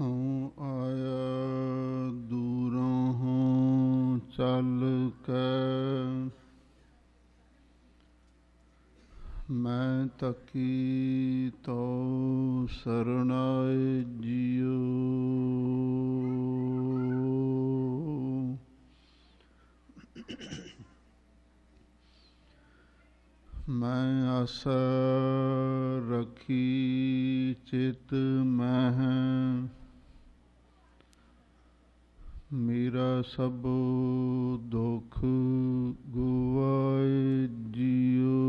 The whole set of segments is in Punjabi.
ਹਉ ਆਇਆ ਦੂਰੋਂ ਹਉ ਚੱਲ ਕੇ ਮੈਂ ਤਕੀ ਤੋ ਸਰਣਾਏ ਜੀਉ ਮੈਂ ਆਸ ਰੱਖੀ ਚਿਤ ਸਭ ਦੁਖ ਗੁਆਇ ਜੀਉ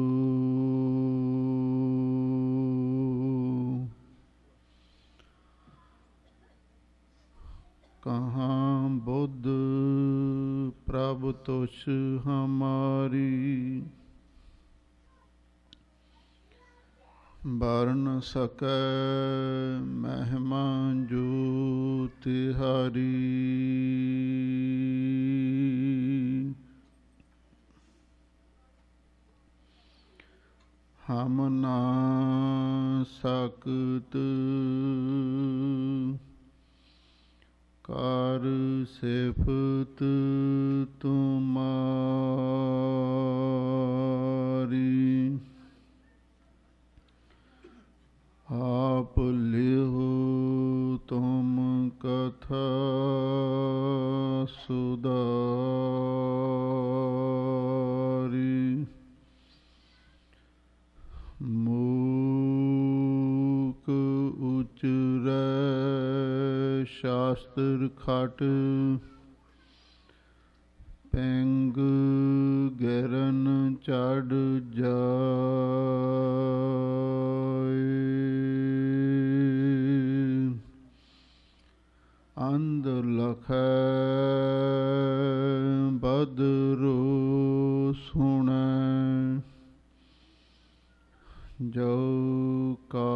ਕਹਾਂ ਬੁੱਧ ਪ੍ਰਭ ਤੁਸ ਹਮਾਰੀ ਬਰਨ ਸਕੈ ਹਮ ਨਾ ਸਕਤ ਕਰ ਸਿਫਤ ਤੁਮਾਰੀ ਆਪ ਲਿਹੁ ਤੁਮ ਕਥਾ ਸੁਦਾ ਸ਼ਾਸਤਰ ਖਟ ਪੰਗ ਗਰਨ ਚੜ ਜਾਏ ਅੰਧ ਲਖ ਬਦਰੂ ਸੁਣੈ ਜੋ ਕਾ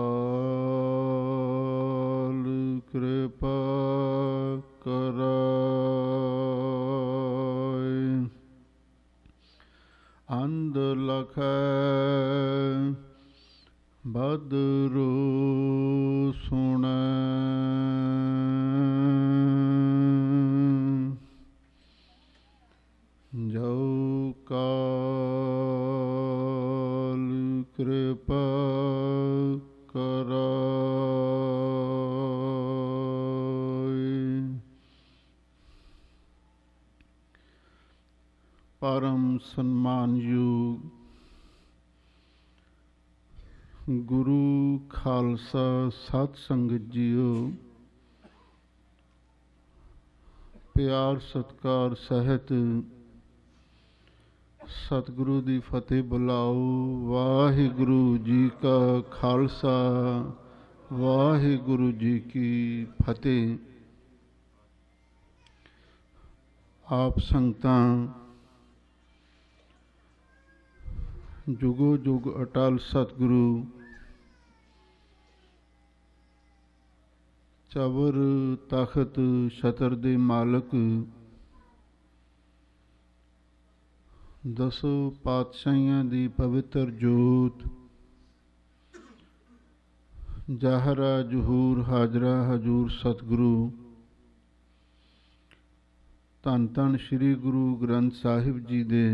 ਸਨਮਾਨ ਯੋਗ ਗੁਰੂ ਖਾਲਸਾ ਸਤ ਸੰਗਤ ਜੀਓ ਪਿਆਰ ਸਤਕਾਰ ਸਹਿਤ ਸਤਿਗੁਰੂ ਦੀ ਫਤਿਹ ਬੁਲਾਓ ਵਾਹਿਗੁਰੂ ਜੀ ਕਾ ਖਾਲਸਾ ਵਾਹਿਗੁਰੂ ਜੀ ਕੀ ਫਤਿਹ ਆਪ ਸੰਤਾਂ ਜੁਗੋ ਜੁਗ ਅਟਲ ਸਤਿਗੁਰੂ ਚਵਰ ਤਖਤ ਛਤਰ ਦੇ ਮਾਲਕ ਦਸੋ ਪਾਤਸ਼ਾਹਾਂ ਦੀ ਪਵਿੱਤਰ ਜੋਤ ਜਹਰਾ ਜਹੂਰ ਹਾਜ਼ਰਾ ਹਜੂਰ ਸਤਿਗੁਰੂ ਤਨ ਤਨ ਸ੍ਰੀ ਗੁਰੂ ਗ੍ਰੰਥ ਸਾਹਿਬ ਜੀ ਦੇ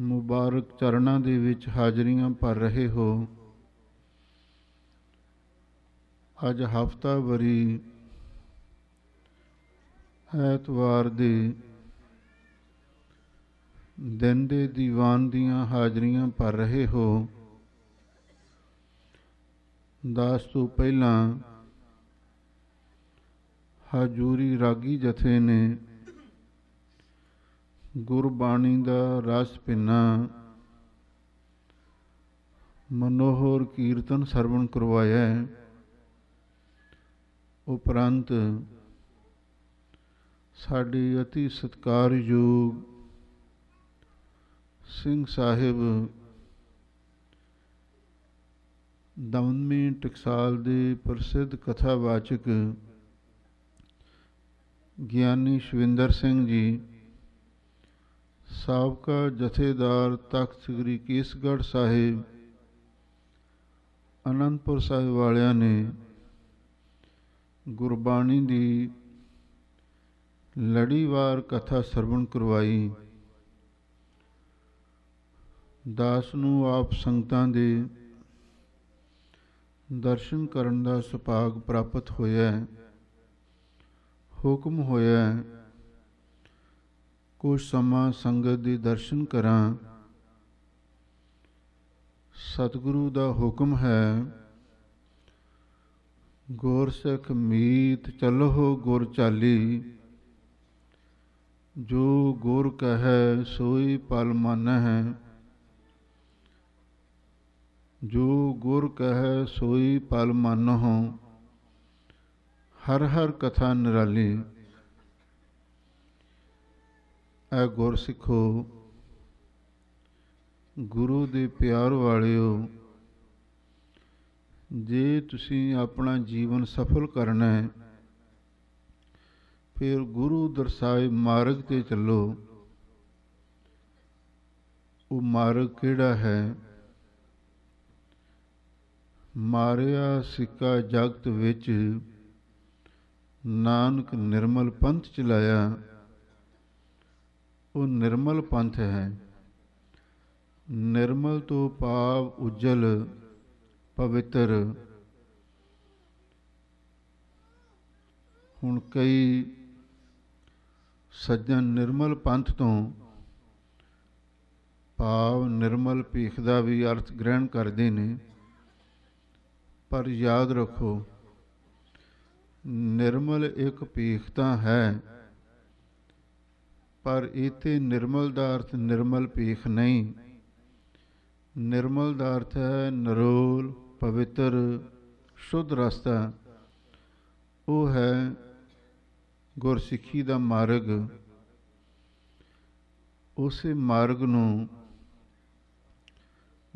ਮੁਬਾਰਕ ਚਰਨਾਂ ਦੇ ਵਿੱਚ ਹਾਜ਼ਰੀਆਂ ਭਰ ਰਹੇ ਹੋ ਅੱਜ ਹਫਤਾ ਬਰੀ ਐਤਵਾਰ ਦੇ ਦਿਨ ਦੇ ਦੀਵਾਨ ਦੀਆਂ ਹਾਜ਼ਰੀਆਂ ਭਰ ਰਹੇ ਹੋ ਦਾਸ ਤੋਂ ਪਹਿਲਾਂ ਹਾਜ਼ੂਰੀ ਰਾਗੀ ਜਥੇ ਨੇ ਗੁਰਬਾਣੀ ਦਾ ਰਸ ਪਿੰਨਾ ਮਨੋਹਰ ਕੀਰਤਨ ਸਰਵਣ ਕਰਵਾਇਆ ਉਪਰੰਤ ਸਾਡੀ অতি ਸਤਕਾਰਯੋਗ ਸਿੰਘ ਸਾਹਿਬ ਦਮਨਮੀ ਟਕਸਾਲ ਦੇ ਪ੍ਰਸਿੱਧ ਕਥਾਵਾਚਕ ਗਿਆਨੀ ਸ਼ਵਿੰਦਰ ਸਿੰਘ ਜੀ ਸਾਬਕਾ ਜਥੇਦਾਰ ਤਖਤ ਸ੍ਰੀ ਕੇਸਗੜ੍ਹ ਸਾਹਿਬ ਅਨੰਦਪੁਰ ਸਾਹਿਬ ਵਾਲਿਆਂ ਨੇ ਗੁਰਬਾਣੀ ਦੀ ਲੜੀਵਾਰ ਕਥਾ ਸਰਵਣ ਕਰਵਾਈ ਦਾਸ ਨੂੰ ਆਪ ਸੰਗਤਾਂ ਦੇ ਦਰਸ਼ਨ ਕਰਨ ਦਾ ਸੁਭਾਗ ਪ੍ਰਾਪਤ ਹੋਇਆ ਹੁਕਮ ਹੋਇਆ ਹੈ ਕੁਝ ਸਮਾਂ ਸੰਗਤ ਦੇ ਦਰਸ਼ਨ ਕਰਾਂ ਸਤਿਗੁਰੂ ਦਾ ਹੁਕਮ ਹੈ ਗੁਰ ਸਖ ਮੀਤ ਚਲੋ ਗੁਰ ਚਾਲੀ ਜੋ ਗੁਰ ਕਹੈ ਸੋਈ ਪਲ ਮਨ ਹੈ ਜੋ ਗੁਰ ਕਹੈ ਸੋਈ ਪਲ ਮਨ ਹੋ ਹਰ ਹਰ ਕਥਾ ਨਿਰਾਲੀ ਐ ਸਿੱਖੋ ਗੁਰੂ ਦੇ ਪਿਆਰ ਵਾਲਿਓ ਜੇ ਤੁਸੀਂ ਆਪਣਾ ਜੀਵਨ ਸਫਲ ਕਰਨਾ ਹੈ ਫਿਰ ਗੁਰੂ ਦਰਸਾਏ ਮਾਰਗ ਤੇ ਚੱਲੋ ਉਹ ਮਾਰਗ ਕਿਹੜਾ ਹੈ ਮਾਰਿਆ ਸਿੱਕਾ ਜਗਤ ਵਿੱਚ ਨਾਨਕ ਨਿਰਮਲ ਪੰਥ ਚਲਾਇਆ ਉਹ ਨਿਰਮਲ ਪੰਥ ਹੈ ਨਿਰਮਲ ਤੋਂ ਪਾਵ ਉਜਲ ਪਵਿੱਤਰ ਹੁਣ ਕਈ ਸੱਜਣ ਨਿਰਮਲ ਪੰਥ ਤੋਂ ਪਾਵ ਨਿਰਮਲ ਪੀਖ ਦਾ ਵੀ ਅਰਥ ਗ੍ਰਹਿਣ ਕਰਦੇ ਨੇ ਪਰ ਯਾਦ ਰੱਖੋ ਨਿਰਮਲ ਇੱਕ ਪੀਖ ਤਾਂ ਹੈ ਪਰ ਇਤੇ ਨਿਰਮਲ ਦਾ ਅਰਥ ਨਿਰਮਲ ਪੇਖ ਨਹੀਂ ਨਿਰਮਲ ਦਾ ਅਰਥ ਹੈ ਨਰੋਲ ਪਵਿੱਤਰ ਸ਼ੁੱਧ ਰਸਤਾ ਉਹ ਹੈ ਗੁਰਸਿੱਖੀ ਦਾ ਮਾਰਗ ਉਸੇ ਮਾਰਗ ਨੂੰ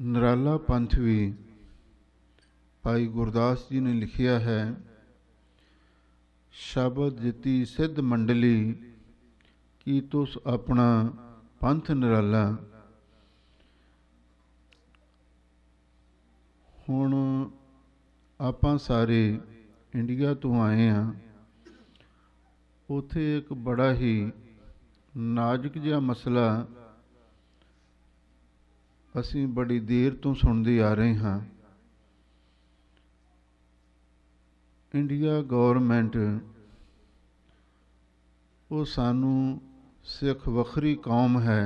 ਨਰਾਲਾ ਪੰਥ ਵੀ ਭਾਈ ਗੁਰਦਾਸ ਜੀ ਨੇ ਲਿਖਿਆ ਹੈ ਸ਼ਬਦ ਜਿਤੀ ਸਿੱਧ ਮੰਡਲੀ ਕਿ ਤੁਸ ਆਪਣਾ ਪੰਥ ਨਿਰਾਲਾ ਹੁਣ ਆਪਾਂ ਸਾਰੇ ਇੰਡੀਆ ਤੋਂ ਆਏ ਆ ਉਥੇ ਇੱਕ ਬੜਾ ਹੀ ਨਾਜ਼ੁਕ ਜਿਹਾ ਮਸਲਾ ਅਸੀਂ ਬੜੀ ਦੇਰ ਤੋਂ ਸੁਣਦੇ ਆ ਰਹੇ ਹਾਂ ਇੰਡੀਆ ਗਵਰਨਮੈਂਟ ਉਹ ਸਾਨੂੰ ਸਿੱਖ ਵੱਖਰੀ ਕੌਮ ਹੈ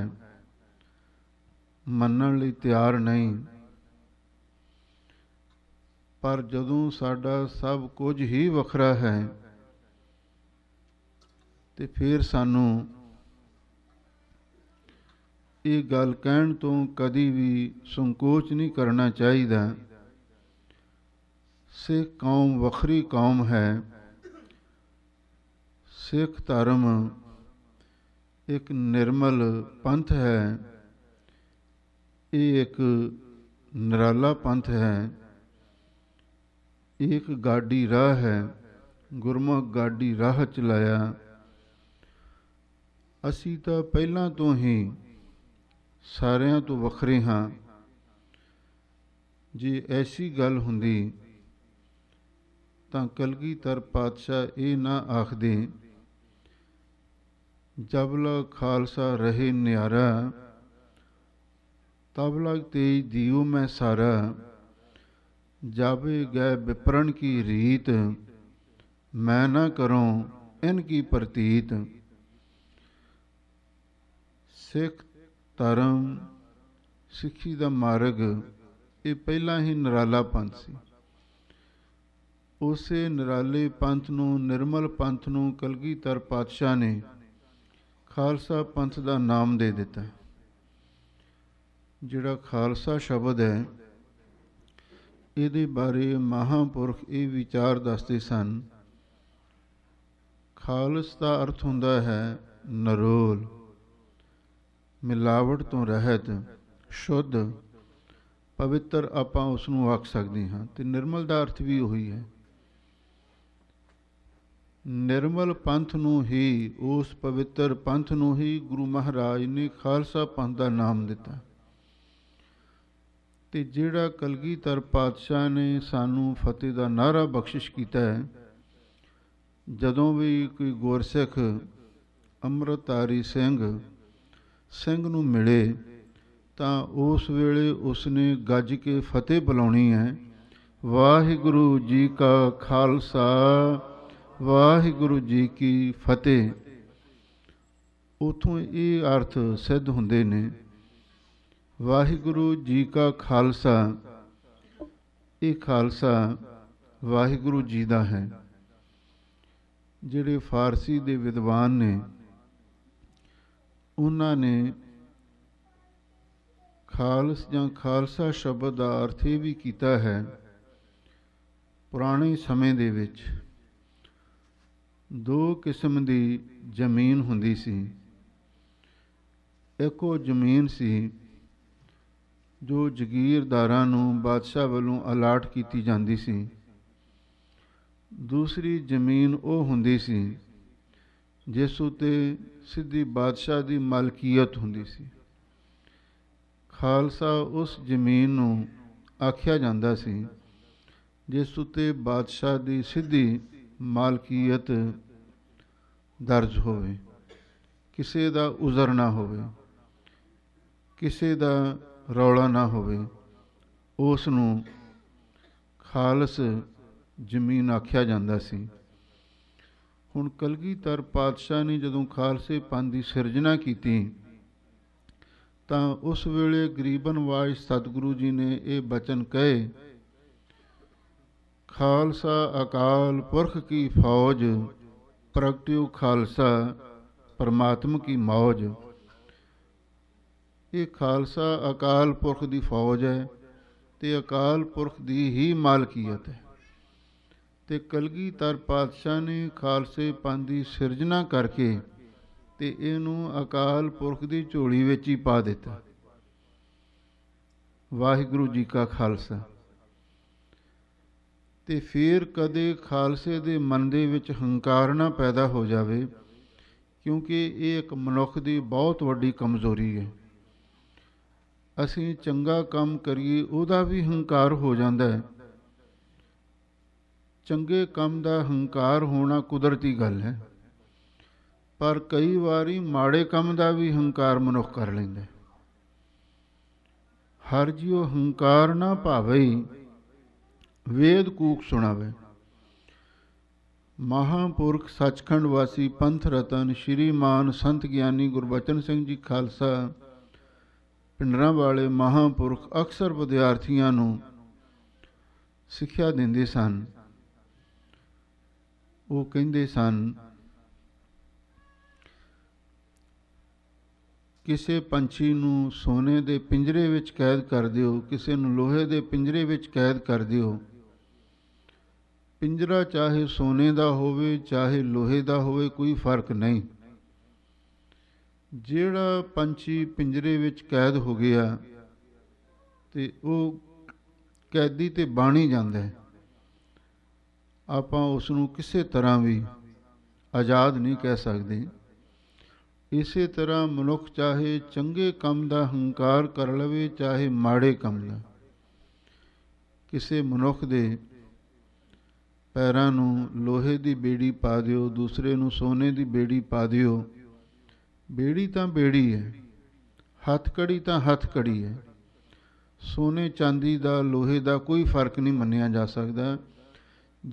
ਮੰਨਣ ਲਈ ਤਿਆਰ ਨਹੀਂ ਪਰ ਜਦੋਂ ਸਾਡਾ ਸਭ ਕੁਝ ਹੀ ਵੱਖਰਾ ਹੈ ਤੇ ਫਿਰ ਸਾਨੂੰ ਇਹ ਗੱਲ ਕਹਿਣ ਤੋਂ ਕਦੀ ਵੀ ਸੰਕੋਚ ਨਹੀਂ ਕਰਨਾ ਚਾਹੀਦਾ ਸਿੱਖ ਕੌਮ ਵੱਖਰੀ ਕੌਮ ਹੈ ਸਿੱਖ ਧਰਮ ਇੱਕ ਨਿਰਮਲ ਪੰਥ ਹੈ ਇਹ ਇੱਕ ਨਰਾਲਾ ਪੰਥ ਹੈ ਇੱਕ ਗਾਡੀ ਰਾਹ ਹੈ ਗੁਰਮੁਖ ਗਾਡੀ ਰਾਹ ਚਲਾਇਆ ਅਸੀਂ ਤਾਂ ਪਹਿਲਾਂ ਤੋਂ ਹੀ ਸਾਰਿਆਂ ਤੋਂ ਵੱਖਰੇ ਹਾਂ ਜੇ ਐਸੀ ਗੱਲ ਹੁੰਦੀ ਤਾਂ ਕਲਗੀਧਰ ਪਾਤਸ਼ਾਹ ਇਹ ਨਾ ਆਖਦੇ ਜਬਲਾ ਖਾਲਸਾ ਰਹੇ ਨਿਆਰਾ ਤਬ ਲਗ ਤੇ ਦੀਉ ਮੈਂ ਸਾਰਾ ਜਬ ਗਏ ਵਿਪਰਣ ਕੀ ਰੀਤ ਮੈਂ ਨਾ ਕਰਾਂ ਇਨ ਕੀ ਪ੍ਰਤੀਤ ਸਿੱਖ ਧਰਮ ਸਿੱਖੀ ਦਾ ਮਾਰਗ ਇਹ ਪਹਿਲਾਂ ਹੀ ਨਿਰਾਲਾ ਪੰਥ ਸੀ ਉਸੇ ਨਿਰਾਲੇ ਪੰਥ ਨੂੰ ਨਿਰਮਲ ਪੰਥ ਨੂੰ ਕਲਗੀਧਰ ਪਾਤਸ਼ਾਹ ਨੇ ਖਾਲਸਾ ਪੰਥ ਦਾ ਨਾਮ ਦੇ ਦਿੱਤਾ ਜਿਹੜਾ ਖਾਲਸਾ ਸ਼ਬਦ ਹੈ ਇਹਦੇ ਬਾਰੇ ਮਹਾਪੁਰਖ ਇਹ ਵਿਚਾਰ ਦੱਸਦੇ ਸਨ ਖਾਲਸ ਦਾ ਅਰਥ ਹੁੰਦਾ ਹੈ ਨਰੋਲ ਮਿਲਾਵਟ ਤੋਂ ਰਹਿਤ ਸ਼ੁੱਧ ਪਵਿੱਤਰ ਆਪਾਂ ਉਸ ਨੂੰ ਆਖ ਸਕਦੇ ਹਾਂ ਤੇ ਨਿਰਮਲ ਦਾ ਅਰਥ ਵੀ ਉਹੀ ਹੈ ਨਿਰਮਲ ਪੰਥ ਨੂੰ ਹੀ ਉਸ ਪਵਿੱਤਰ ਪੰਥ ਨੂੰ ਹੀ ਗੁਰੂ ਮਹਾਰਾਜ ਨੇ ਖਾਲਸਾ ਪੰਥ ਦਾ ਨਾਮ ਦਿੱਤਾ ਤੇ ਜਿਹੜਾ ਕਲਗੀਧਰ ਪਾਤਸ਼ਾਹ ਨੇ ਸਾਨੂੰ ਫਤਿਹ ਦਾ ਨਾਰਾ ਬਖਸ਼ਿਸ਼ ਕੀਤਾ ਹੈ ਜਦੋਂ ਵੀ ਕੋਈ ਗੁਰਸਿੱਖ ਅਮਰਤਾਰੀ ਸਿੰਘ ਸਿੰਘ ਨੂੰ ਮਿਲੇ ਤਾਂ ਉਸ ਵੇਲੇ ਉਸਨੇ ਗੱਜ ਕੇ ਫਤਿਹ ਬੁਲਾਉਣੀ ਹੈ ਵਾਹਿਗੁਰੂ ਜੀ ਕਾ ਖਾਲਸਾ ਵਾਹਿਗੁਰੂ ਜੀ ਕੀ ਫਤਿਹ ਉਥੋਂ ਇਹ ਅਰਥ ਸਿੱਧ ਹੁੰਦੇ ਨੇ ਵਾਹਿਗੁਰੂ ਜੀ ਕਾ ਖਾਲਸਾ ਇਹ ਖਾਲਸਾ ਵਾਹਿਗੁਰੂ ਜੀ ਦਾ ਹੈ ਜਿਹੜੇ ਫਾਰਸੀ ਦੇ ਵਿਦਵਾਨ ਨੇ ਉਹਨਾਂ ਨੇ ਖਾਲਸ ਜਾਂ ਖਾਲਸਾ ਸ਼ਬਦ ਦਾ ਅਰਥ ਇਹ ਵੀ ਕੀਤਾ ਹੈ ਪੁਰਾਣੇ ਸਮੇਂ ਦੇ ਵਿੱਚ ਦੋ ਕਿਸਮ ਦੀ ਜ਼ਮੀਨ ਹੁੰਦੀ ਸੀ ਇੱਕੋ ਜ਼ਮੀਨ ਸੀ ਜੋ ਜ਼ਗੀਰਦਾਰਾਂ ਨੂੰ ਬਾਦਸ਼ਾਹ ਵੱਲੋਂ ਅਲਾਟ ਕੀਤੀ ਜਾਂਦੀ ਸੀ ਦੂਸਰੀ ਜ਼ਮੀਨ ਉਹ ਹੁੰਦੀ ਸੀ ਜਿਸ ਉਤੇ ਸਿੱਧੀ ਬਾਦਸ਼ਾਹ ਦੀ ਮਾਲਕੀਅਤ ਹੁੰਦੀ ਸੀ ਖਾਲਸਾ ਉਸ ਜ਼ਮੀਨ ਨੂੰ ਆਖਿਆ ਜਾਂਦਾ ਸੀ ਜਿਸ ਉਤੇ ਬਾਦਸ਼ਾਹ ਦੀ ਸਿੱਧੀ ਮਾਲਕੀਅਤ ਦਰਜ ਹੋਵੇ ਕਿਸੇ ਦਾ ਉਜ਼ਰ ਨਾ ਹੋਵੇ ਕਿਸੇ ਦਾ ਰੌਲਾ ਨਾ ਹੋਵੇ ਉਸ ਨੂੰ ਖਾਲਸ ਜ਼ਮੀਨ ਆਖਿਆ ਜਾਂਦਾ ਸੀ ਹੁਣ ਕਲਗੀਧਰ ਪਾਤਸ਼ਾਹ ਨੇ ਜਦੋਂ ਖਾਲਸੇ ਪੰਥ ਦੀ ਸਿਰਜਣਾ ਕੀਤੀ ਤਾਂ ਉਸ ਵੇਲੇ ਗਰੀਬਨ ਵਾਜ ਸਤਿਗੁਰੂ ਜੀ ਨੇ ਇਹ ਬਚਨ ਕਹੇ ਖਾਲਸਾ ਅਕਾਲ ਪੁਰਖ ਕੀ ਫੌਜ ਪ੍ਰਗਟਿਉ ਖਾਲਸਾ ਪਰਮਾਤਮ ਕੀ ਮੌਜ ਇਹ ਖਾਲਸਾ ਅਕਾਲ ਪੁਰਖ ਦੀ ਫੌਜ ਹੈ ਤੇ ਅਕਾਲ ਪੁਰਖ ਦੀ ਹੀ ਮਾਲਕੀਅਤ ਹੈ ਤੇ ਕਲਗੀਧਰ ਪਾਤਸ਼ਾਹ ਨੇ ਖਾਲਸੇ ਪੰਥ ਦੀ ਸਿਰਜਣਾ ਕਰਕੇ ਤੇ ਇਹਨੂੰ ਅਕਾਲ ਪੁਰਖ ਦੀ ਝੋਲੀ ਵਿੱਚ ਹੀ ਪਾ ਦਿੱਤਾ ਵਾਹਿਗੁਰੂ ਜੀ ਕਾ ਖਾਲਸਾ ਤੇ ਫਿਰ ਕਦੇ ਖਾਲਸੇ ਦੇ ਮਨ ਦੇ ਵਿੱਚ ਹੰਕਾਰ ਨਾ ਪੈਦਾ ਹੋ ਜਾਵੇ ਕਿਉਂਕਿ ਇਹ ਇੱਕ ਮਨੁੱਖ ਦੀ ਬਹੁਤ ਵੱਡੀ ਕਮਜ਼ੋਰੀ ਹੈ ਅਸੀਂ ਚੰਗਾ ਕੰਮ ਕਰੀਏ ਉਹਦਾ ਵੀ ਹੰਕਾਰ ਹੋ ਜਾਂਦਾ ਹੈ ਚੰਗੇ ਕੰਮ ਦਾ ਹੰਕਾਰ ਹੋਣਾ ਕੁਦਰਤੀ ਗੱਲ ਹੈ ਪਰ ਕਈ ਵਾਰੀ ਮਾੜੇ ਕੰਮ ਦਾ ਵੀ ਹੰਕਾਰ ਮਨੁੱਖ ਕਰ ਲੈਂਦਾ ਹਰ ਜਿਉ ਹੰਕਾਰ ਨਾ ਭਾਵੇ ਵੇਦ ਕੂਕ ਸੁਣਾਵੇ ਮਹਾਪੁਰਖ ਸੱਚਖੰਡ ਵਾਸੀ ਪੰਥ ਰਤਨ ਸ਼੍ਰੀਮਾਨ ਸੰਤ ਗਿਆਨੀ ਗੁਰਬਚਨ ਸਿੰਘ ਜੀ ਖਾਲਸਾ ਪਿੰਡਰਾਂ ਵਾਲੇ ਮਹਾਪੁਰਖ ਅਕਸਰ ਵਿਦਿਆਰਥੀਆਂ ਨੂੰ ਸਿੱਖਿਆ ਦਿੰਦੇ ਸਨ ਉਹ ਕਹਿੰਦੇ ਸਨ ਕਿਸੇ ਪੰਛੀ ਨੂੰ ਸੋਨੇ ਦੇ ਪਿੰਜਰੇ ਵਿੱਚ ਕੈਦ ਕਰ ਦਿਓ ਕਿਸੇ ਨੂੰ ਲੋਹੇ ਦੇ ਪਿੰਜਰੇ ਵਿੱਚ ਕੈਦ ਕਰ ਦਿਓ ਪਿੰਜਰਾ ਚਾਹੇ ਸੋਨੇ ਦਾ ਹੋਵੇ ਚਾਹੇ ਲੋਹੇ ਦਾ ਹੋਵੇ ਕੋਈ ਫਰਕ ਨਹੀਂ ਜਿਹੜਾ ਪੰਛੀ ਪਿੰਜਰੇ ਵਿੱਚ ਕੈਦ ਹੋ ਗਿਆ ਤੇ ਉਹ ਕੈਦੀ ਤੇ ਬਾਣੀ ਜਾਂਦਾ ਆਪਾਂ ਉਸ ਨੂੰ ਕਿਸੇ ਤਰ੍ਹਾਂ ਵੀ ਆਜ਼ਾਦ ਨਹੀਂ ਕਹਿ ਸਕਦੇ ਇਸੇ ਤਰ੍ਹਾਂ ਮਨੁੱਖ ਚਾਹੇ ਚੰਗੇ ਕੰਮ ਦਾ ਹੰਕਾਰ ਕਰ ਲਵੇ ਚਾਹੇ ਮਾੜੇ ਕੰਮ ਦਾ ਕਿਸੇ ਮਨੁੱਖ ਦੇ ਪੈਰਾਂ ਨੂੰ ਲੋਹੇ ਦੀ ਬੇੜੀ ਪਾ ਦਿਓ ਦੂਸਰੇ ਨੂੰ ਸੋਨੇ ਦੀ ਬੇੜੀ ਪਾ ਦਿਓ ਬੇੜੀ ਤਾਂ ਬੇੜੀ ਹੈ ਕੜੀ ਤਾਂ ਕੜੀ ਹੈ ਸੋਨੇ ਚਾਂਦੀ ਦਾ ਲੋਹੇ ਦਾ ਕੋਈ ਫਰਕ ਨਹੀਂ ਮੰਨਿਆ ਜਾ ਸਕਦਾ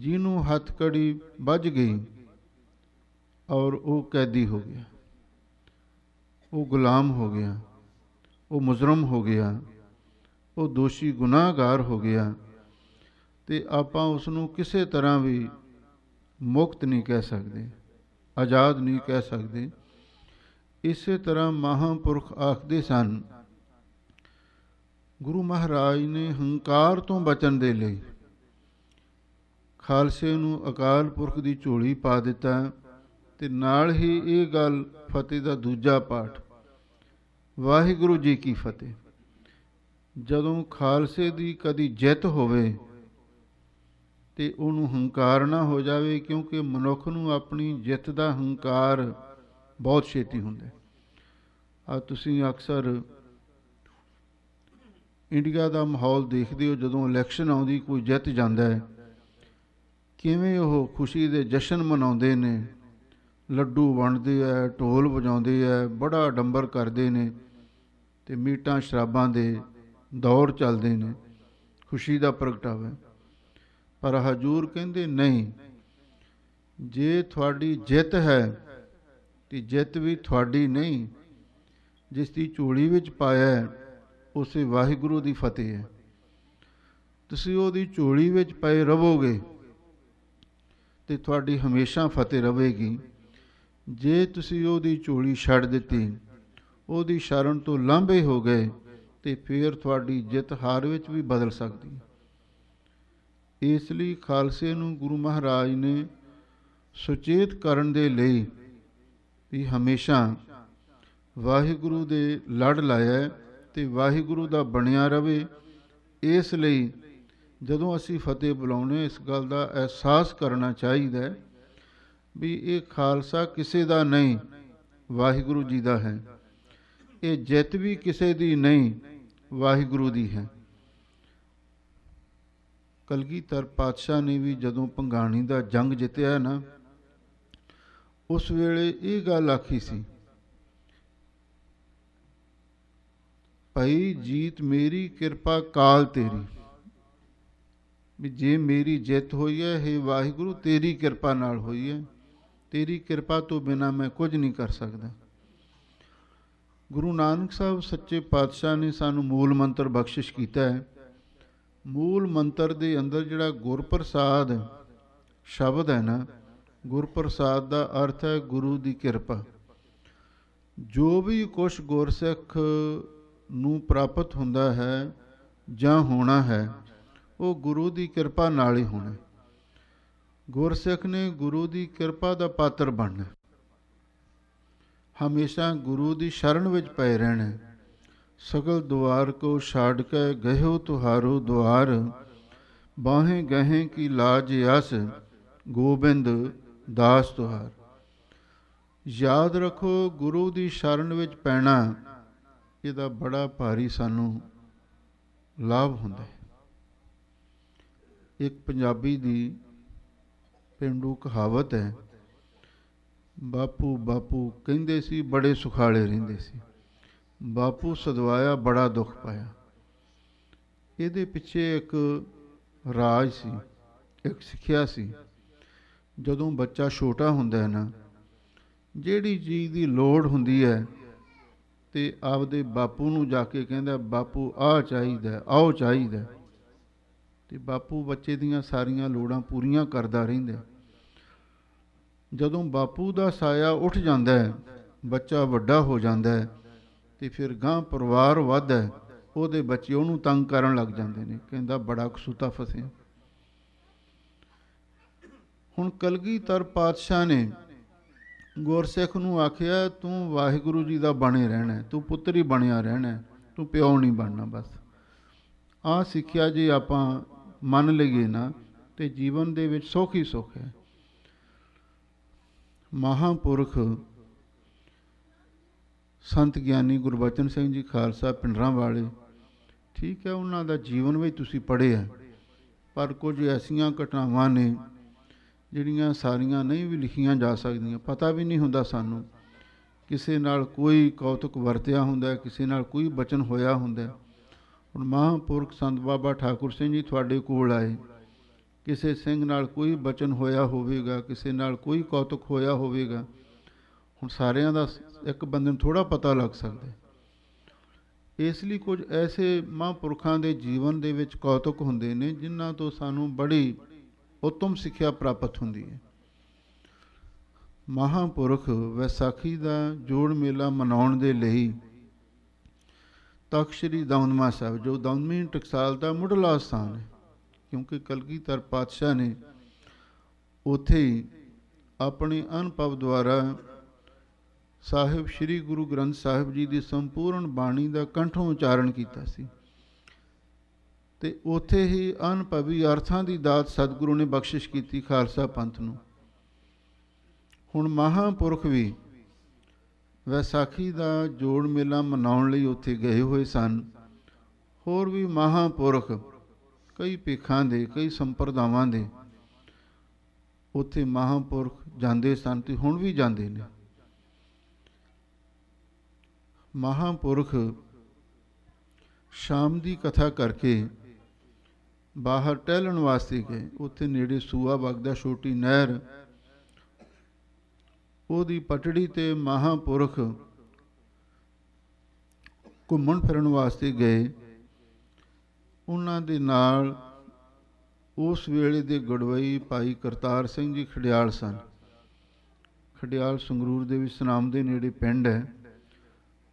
ਜਿਹਨੂੰ ਕੜੀ ਵੱਜ ਗਈ ਔਰ ਉਹ ਕੈਦੀ ਹੋ ਗਿਆ ਉਹ ਗੁਲਾਮ ਹੋ ਗਿਆ ਉਹ ਮੁਜਰਮ ਹੋ ਗਿਆ ਉਹ ਦੋਸ਼ੀ ਗੁਨਾਹਗਾਰ ਹੋ ਗਿਆ ਤੇ ਆਪਾਂ ਉਸ ਨੂੰ ਕਿਸੇ ਤਰ੍ਹਾਂ ਵੀ ਮੁਕਤ ਨਹੀਂ ਕਹਿ ਸਕਦੇ ਆਜ਼ਾਦ ਨਹੀਂ ਕਹਿ ਸਕਦੇ ਇਸੇ ਤਰ੍ਹਾਂ ਮਹਾਪੁਰਖ ਆਖਦੇ ਸਨ ਗੁਰੂ ਮਹਾਰਾਜ ਨੇ ਹੰਕਾਰ ਤੋਂ ਬਚਣ ਦੇ ਲਈ ਖਾਲਸੇ ਨੂੰ ਅਕਾਲ ਪੁਰਖ ਦੀ ਝੋਲੀ ਪਾ ਦਿੱਤਾ ਤੇ ਨਾਲ ਹੀ ਇਹ ਗੱਲ ਫਤਿਹ ਦਾ ਦੂਜਾ ਪਾਠ ਵਾਹਿਗੁਰੂ ਜੀ ਕੀ ਫਤਿਹ ਜਦੋਂ ਖਾਲਸੇ ਦੀ ਕਦੀ ਜਿੱਤ ਹੋਵੇ ਤੇ ਉਹਨੂੰ ਹੰਕਾਰ ਨਾ ਹੋ ਜਾਵੇ ਕਿਉਂਕਿ ਮਨੁੱਖ ਨੂੰ ਆਪਣੀ ਜਿੱਤ ਦਾ ਹੰਕਾਰ ਬਹੁਤ ਛੇਤੀ ਹੁੰਦਾ ਆ ਤੁਸੀਂ ਅਕਸਰ ਇੰਡੀਆ ਦਾ ਮਾਹੌਲ ਦੇਖਦੇ ਹੋ ਜਦੋਂ ਇਲੈਕਸ਼ਨ ਆਉਂਦੀ ਕੋਈ ਜਿੱਤ ਜਾਂਦਾ ਹੈ ਕਿਵੇਂ ਉਹ ਖੁਸ਼ੀ ਦੇ ਜਸ਼ਨ ਮਨਾਉਂਦੇ ਨੇ ਲੱਡੂ ਵੰਡਦੇ ਐ ਢੋਲ ਵਜਾਉਂਦੇ ਐ ਬੜਾ ਡੰਬਰ ਕਰਦੇ ਨੇ ਤੇ ਮੀਟਾਂ ਸ਼ਰਾਬਾਂ ਦੇ ਦੌਰ ਚੱਲਦੇ ਨੇ ਖੁਸ਼ੀ ਦਾ ਪ੍ਰਗਟਾਵਾ ਪਰ ਹਜੂਰ ਕਹਿੰਦੇ ਨਹੀਂ ਜੇ ਤੁਹਾਡੀ ਜਿੱਤ ਹੈ ਤੇ ਜਿੱਤ ਵੀ ਤੁਹਾਡੀ ਨਹੀਂ ਜਿਸ ਦੀ ਝੋਲੀ ਵਿੱਚ ਪਾਇਆ ਉਸੇ ਵਾਹਿਗੁਰੂ ਦੀ ਫਤਿਹ ਹੈ ਤੁਸੀਂ ਉਹਦੀ ਝੋਲੀ ਵਿੱਚ ਪਏ ਰਹੋਗੇ ਤੇ ਤੁਹਾਡੀ ਹਮੇਸ਼ਾ ਫਤਿਹ ਰਹੇਗੀ ਜੇ ਤੁਸੀਂ ਉਹਦੀ ਝੋਲੀ ਛੱਡ ਦਿੱਤੀ ਉਹਦੀ ਸ਼ਰਨ ਤੋਂ ਲਾਂਭੇ ਹੋ ਗਏ ਤੇ ਫਿਰ ਤੁਹਾਡੀ ਜਿੱਤ ਹਾਰ ਵਿੱਚ ਵੀ ਬਦਲ ਸਕਦੀ ਹੈ ਇਸ ਲਈ ਖਾਲਸੇ ਨੂੰ ਗੁਰੂ ਮਹਾਰਾਜ ਨੇ ਸੁਚੇਤ ਕਰਨ ਦੇ ਲਈ ਵੀ ਹਮੇਸ਼ਾ ਵਾਹਿਗੁਰੂ ਦੇ ਲੜ ਲਾਇਆ ਤੇ ਵਾਹਿਗੁਰੂ ਦਾ ਬਣਿਆ ਰਵੇ ਇਸ ਲਈ ਜਦੋਂ ਅਸੀਂ ਫਤਿਹ ਬੁਲਾਉਨੇ ਇਸ ਗੱਲ ਦਾ ਅਹਿਸਾਸ ਕਰਨਾ ਚਾਹੀਦਾ ਹੈ ਵੀ ਇਹ ਖਾਲਸਾ ਕਿਸੇ ਦਾ ਨਹੀਂ ਵਾਹਿਗੁਰੂ ਜੀ ਦਾ ਹੈ ਇਹ ਜਿੱਤ ਵੀ ਕਿਸੇ ਦੀ ਨਹੀਂ ਵਾਹਿਗੁਰੂ ਦੀ ਹੈ ਕਲਗੀਧਰ ਪਾਤਸ਼ਾਹ ਨੇ ਵੀ ਜਦੋਂ ਪੰਗਾਣੀ ਦਾ ਜੰਗ ਜਿੱਤਿਆ ਨਾ ਉਸ ਵੇਲੇ ਇਹ ਗੱਲ ਆਖੀ ਸੀ ਭਈ ਜੀਤ ਮੇਰੀ ਕਿਰਪਾ ਕਾਲ ਤੇਰੀ ਵੀ ਜੇ ਮੇਰੀ ਜਿੱਤ ਹੋਈ ਹੈ हे ਵਾਹਿਗੁਰੂ ਤੇਰੀ ਕਿਰਪਾ ਨਾਲ ਹੋਈ ਹੈ ਤੇਰੀ ਕਿਰਪਾ ਤੋਂ ਬਿਨਾ ਮੈਂ ਕੁਝ ਨਹੀਂ ਕਰ ਸਕਦਾ ਗੁਰੂ ਨਾਨਕ ਸਾਹਿਬ ਸੱਚੇ ਪਾਤਸ਼ਾਹ ਨੇ ਸਾਨੂੰ ਮੂਲ ਮੰਤਰ ਬਖਸ਼ਿਸ਼ ਕੀਤਾ ਹੈ ਮੂਲ ਮੰਤਰ ਦੇ ਅੰਦਰ ਜਿਹੜਾ ਗੁਰਪ੍ਰਸਾਦ ਸ਼ਬਦ ਹੈ ਨਾ ਗੁਰਪ੍ਰਸਾਦ ਦਾ ਅਰਥ ਹੈ ਗੁਰੂ ਦੀ ਕਿਰਪਾ ਜੋ ਵੀ ਕੁਛ ਗੁਰਸਿੱਖ ਨੂੰ ਪ੍ਰਾਪਤ ਹੁੰਦਾ ਹੈ ਜਾਂ ਹੋਣਾ ਹੈ ਉਹ ਗੁਰੂ ਦੀ ਕਿਰਪਾ ਨਾਲ ਹੀ ਹੋਣਾ ਗੁਰਸਿੱਖ ਨੇ ਗੁਰੂ ਦੀ ਕਿਰਪਾ ਦਾ ਪਾਤਰ ਬਣਨਾ ਹਮੇਸ਼ਾ ਗੁਰੂ ਦੀ ਸ਼ਰਨ ਵਿੱਚ ਪਏ ਰਹਿਣਾ ਸਗਲ ਦੁਆਰ ਕੋ ਛਾੜ ਕੇ ਗਇਓ ਤੁਹਾਰੋ ਦੁਆਰ ਬਾਹੇ ਗਹੇ ਕੀ ਲਾਜ ਅਸ ਗੋਬਿੰਦ ਦਾਸ ਤੁਹਾਰ ਯਾਦ ਰੱਖੋ ਗੁਰੂ ਦੀ ਸ਼ਰਨ ਵਿੱਚ ਪੈਣਾ ਇਹਦਾ ਬੜਾ ਭਾਰੀ ਸਾਨੂੰ ਲਾਭ ਹੁੰਦਾ ਹੈ ਇੱਕ ਪੰਜਾਬੀ ਦੀ ਪਿੰਡੂ ਕਹਾਵਤ ਹੈ ਬਾਪੂ ਬਾਪੂ ਕਹਿੰਦੇ ਸੀ ਬੜੇ ਸੁਖਾਲੇ ਰਹਿੰਦੇ ਸੀ ਬਾਪੂ ਸਦਵਾਇਆ ਬੜਾ ਦੁੱਖ ਪਾਇਆ ਇਹਦੇ ਪਿੱਛੇ ਇੱਕ ਰਾਜ ਸੀ ਇੱਕ ਸਿੱਖਿਆ ਸੀ ਜਦੋਂ ਬੱਚਾ ਛੋਟਾ ਹੁੰਦਾ ਹੈ ਨਾ ਜਿਹੜੀ ਚੀਜ਼ ਦੀ ਲੋੜ ਹੁੰਦੀ ਹੈ ਤੇ ਆਪਦੇ ਬਾਪੂ ਨੂੰ ਜਾ ਕੇ ਕਹਿੰਦਾ ਬਾਪੂ ਆਹ ਚਾਹੀਦਾ ਆਓ ਚਾਹੀਦਾ ਤੇ ਬਾਪੂ ਬੱਚੇ ਦੀਆਂ ਸਾਰੀਆਂ ਲੋੜਾਂ ਪੂਰੀਆਂ ਕਰਦਾ ਰਹਿੰਦਾ ਜਦੋਂ ਬਾਪੂ ਦਾ ਸਾਇਆ ਉੱਠ ਜਾਂਦਾ ਹੈ ਬੱਚਾ ਵੱਡਾ ਹੋ ਜਾਂਦਾ ਹੈ ਤੇ ਫਿਰ ਗਾਂ ਪਰਿਵਾਰ ਵੱਧ ਹੈ ਉਹਦੇ ਬੱਚੇ ਉਹਨੂੰ ਤੰਗ ਕਰਨ ਲੱਗ ਜਾਂਦੇ ਨੇ ਕਹਿੰਦਾ ਬੜਾ ਕਸੂਤਾ ਫਸਿਆ ਹੁਣ ਕਲਗੀਧਰ ਪਾਤਸ਼ਾਹ ਨੇ ਗੁਰਸਿੱਖ ਨੂੰ ਆਖਿਆ ਤੂੰ ਵਾਹਿਗੁਰੂ ਜੀ ਦਾ ਬਣੇ ਰਹਿਣਾ ਤੂੰ ਪੁੱਤਰ ਹੀ ਬਣਿਆ ਰਹਿਣਾ ਤੂੰ ਪਿਓ ਨਹੀਂ ਬਣਨਾ ਬਸ ਆ ਸਿੱਖਿਆ ਜੇ ਆਪਾਂ ਮੰਨ ਲਈਏ ਨਾ ਤੇ ਜੀਵਨ ਦੇ ਵਿੱਚ ਸੁੱਖ ਹੀ ਸੁੱਖ ਹੈ ਮਹਾਪੁਰਖ ਸੰਤ ਗਿਆਨੀ ਗੁਰਬਚਨ ਸਿੰਘ ਜੀ ਖਾਲਸਾ ਪਿੰਡਰਾਂ ਵਾਲੇ ਠੀਕ ਹੈ ਉਹਨਾਂ ਦਾ ਜੀਵਨ ਵੀ ਤੁਸੀਂ ਪੜ੍ਹਿਆ ਪਰ ਕੁਝ ਐਸੀਆਂ ਘਟਨਾਵਾਂ ਨੇ ਜਿਹੜੀਆਂ ਸਾਰੀਆਂ ਨਹੀਂ ਵੀ ਲਿਖੀਆਂ ਜਾ ਸਕਦੀਆਂ ਪਤਾ ਵੀ ਨਹੀਂ ਹੁੰਦਾ ਸਾਨੂੰ ਕਿਸੇ ਨਾਲ ਕੋਈ ਕੌਤਕ ਵਰਤਿਆ ਹੁੰਦਾ ਕਿਸੇ ਨਾਲ ਕੋਈ ਬਚਨ ਹੋਇਆ ਹੁੰਦਾ ਹੁਣ ਮਹਾਪੁਰਖ ਸੰਤ ਬਾਬਾ ਠਾਕੁਰ ਸਿੰਘ ਜੀ ਤੁਹਾਡੇ ਕੋਲ ਆਏ ਕਿਸੇ ਸਿੰਘ ਨਾਲ ਕੋਈ ਬਚਨ ਹੋਇਆ ਹੋਵੇਗਾ ਕਿਸੇ ਨਾਲ ਕੋਈ ਕੌਤਕ ਹੋਇਆ ਹੋਵੇਗਾ ਹੁਣ ਸਾਰਿਆਂ ਦਾ ਇੱਕ ਬੰਦੇ ਨੂੰ ਥੋੜਾ ਪਤਾ ਲੱਗ ਸਕਦਾ ਇਸ ਲਈ ਕੁਝ ਐਸੇ ਮਹਾਂਪੁਰਖਾਂ ਦੇ ਜੀਵਨ ਦੇ ਵਿੱਚ ਕੌਤਕ ਹੁੰਦੇ ਨੇ ਜਿਨ੍ਹਾਂ ਤੋਂ ਸਾਨੂੰ ਬੜੀ ਉਤਮ ਸਿੱਖਿਆ ਪ੍ਰਾਪਤ ਹੁੰਦੀ ਹੈ ਮਹਾਂਪੁਰਖ ਵੈਸਾਖੀ ਦਾ ਜੋੜ ਮੇਲਾ ਮਨਾਉਣ ਦੇ ਲਈ ਤਖਤ ਸ੍ਰੀ ਦਮਦਮਾ ਸਾਹਿਬ ਜੋ ਦਮਦਮੀ ਟਕਸਾਲ ਦਾ ਮੁੱਢਲਾ ਸਥਾਨ ਹੈ ਕਿਉਂਕਿ ਕਲਗੀਧਰ ਪਾਤਸ਼ਾਹ ਨੇ ਉਥੇ ਆਪਣੇ ਅਨੁਭਵ ਦੁਆਰਾ ਸਾਹਿਬ ਸ੍ਰੀ ਗੁਰੂ ਗ੍ਰੰਥ ਸਾਹਿਬ ਜੀ ਦੀ ਸੰਪੂਰਨ ਬਾਣੀ ਦਾ ਕੰਠੋਂ ਉਚਾਰਨ ਕੀਤਾ ਸੀ ਤੇ ਉਥੇ ਹੀ ਅਨਭਵੀ ਅਰਥਾਂ ਦੀ ਦਾਤ ਸਤਿਗੁਰੂ ਨੇ ਬਖਸ਼ਿਸ਼ ਕੀਤੀ ਖਾਲਸਾ ਪੰਥ ਨੂੰ ਹੁਣ ਮਹਾਪੁਰਖ ਵੀ ਵੈਸਾਖੀ ਦਾ ਜੋੜ ਮੇਲਾ ਮਨਾਉਣ ਲਈ ਉੱਥੇ ਗਏ ਹੋਏ ਸਨ ਹੋਰ ਵੀ ਮਹਾਪੁਰਖ ਕਈ ਪੇਖਾਂ ਦੇ ਕਈ ਸੰਪਰਦਾਵਾਂ ਦੇ ਉੱਥੇ ਮਹਾਪੁਰਖ ਜਾਂਦੇ ਸਨ ਤੇ ਹੁਣ ਵੀ ਜਾਂਦੇ ਨੇ ਮਹਾਪੁਰਖ ਸ਼ਾਮ ਦੀ ਕਥਾ ਕਰਕੇ ਬਾਹਰ ਟਹਿਲਣ ਵਾਸਤੇ ਗਏ ਉੱਥੇ ਨੇੜੇ ਸੂਆ ਵਗਦਾ ਛੋਟੀ ਨਹਿਰ ਉਹਦੀ ਪਟੜੀ ਤੇ ਮਹਾਪੁਰਖ ਘੁੰਮਣ ਫਿਰਨ ਵਾਸਤੇ ਗਏ ਉਹਨਾਂ ਦੇ ਨਾਲ ਉਸ ਵੇਲੇ ਦੇ ਗੜਵਈ ਭਾਈ ਕਰਤਾਰ ਸਿੰਘ ਜੀ ਖੜਿਆਲ ਸਨ ਖੜਿਆਲ ਸੰਗਰੂਰ ਦੇ ਵਿੱਚ ਸਨਾਮ ਦੇ ਨੇੜੇ ਪਿੰਡ ਹੈ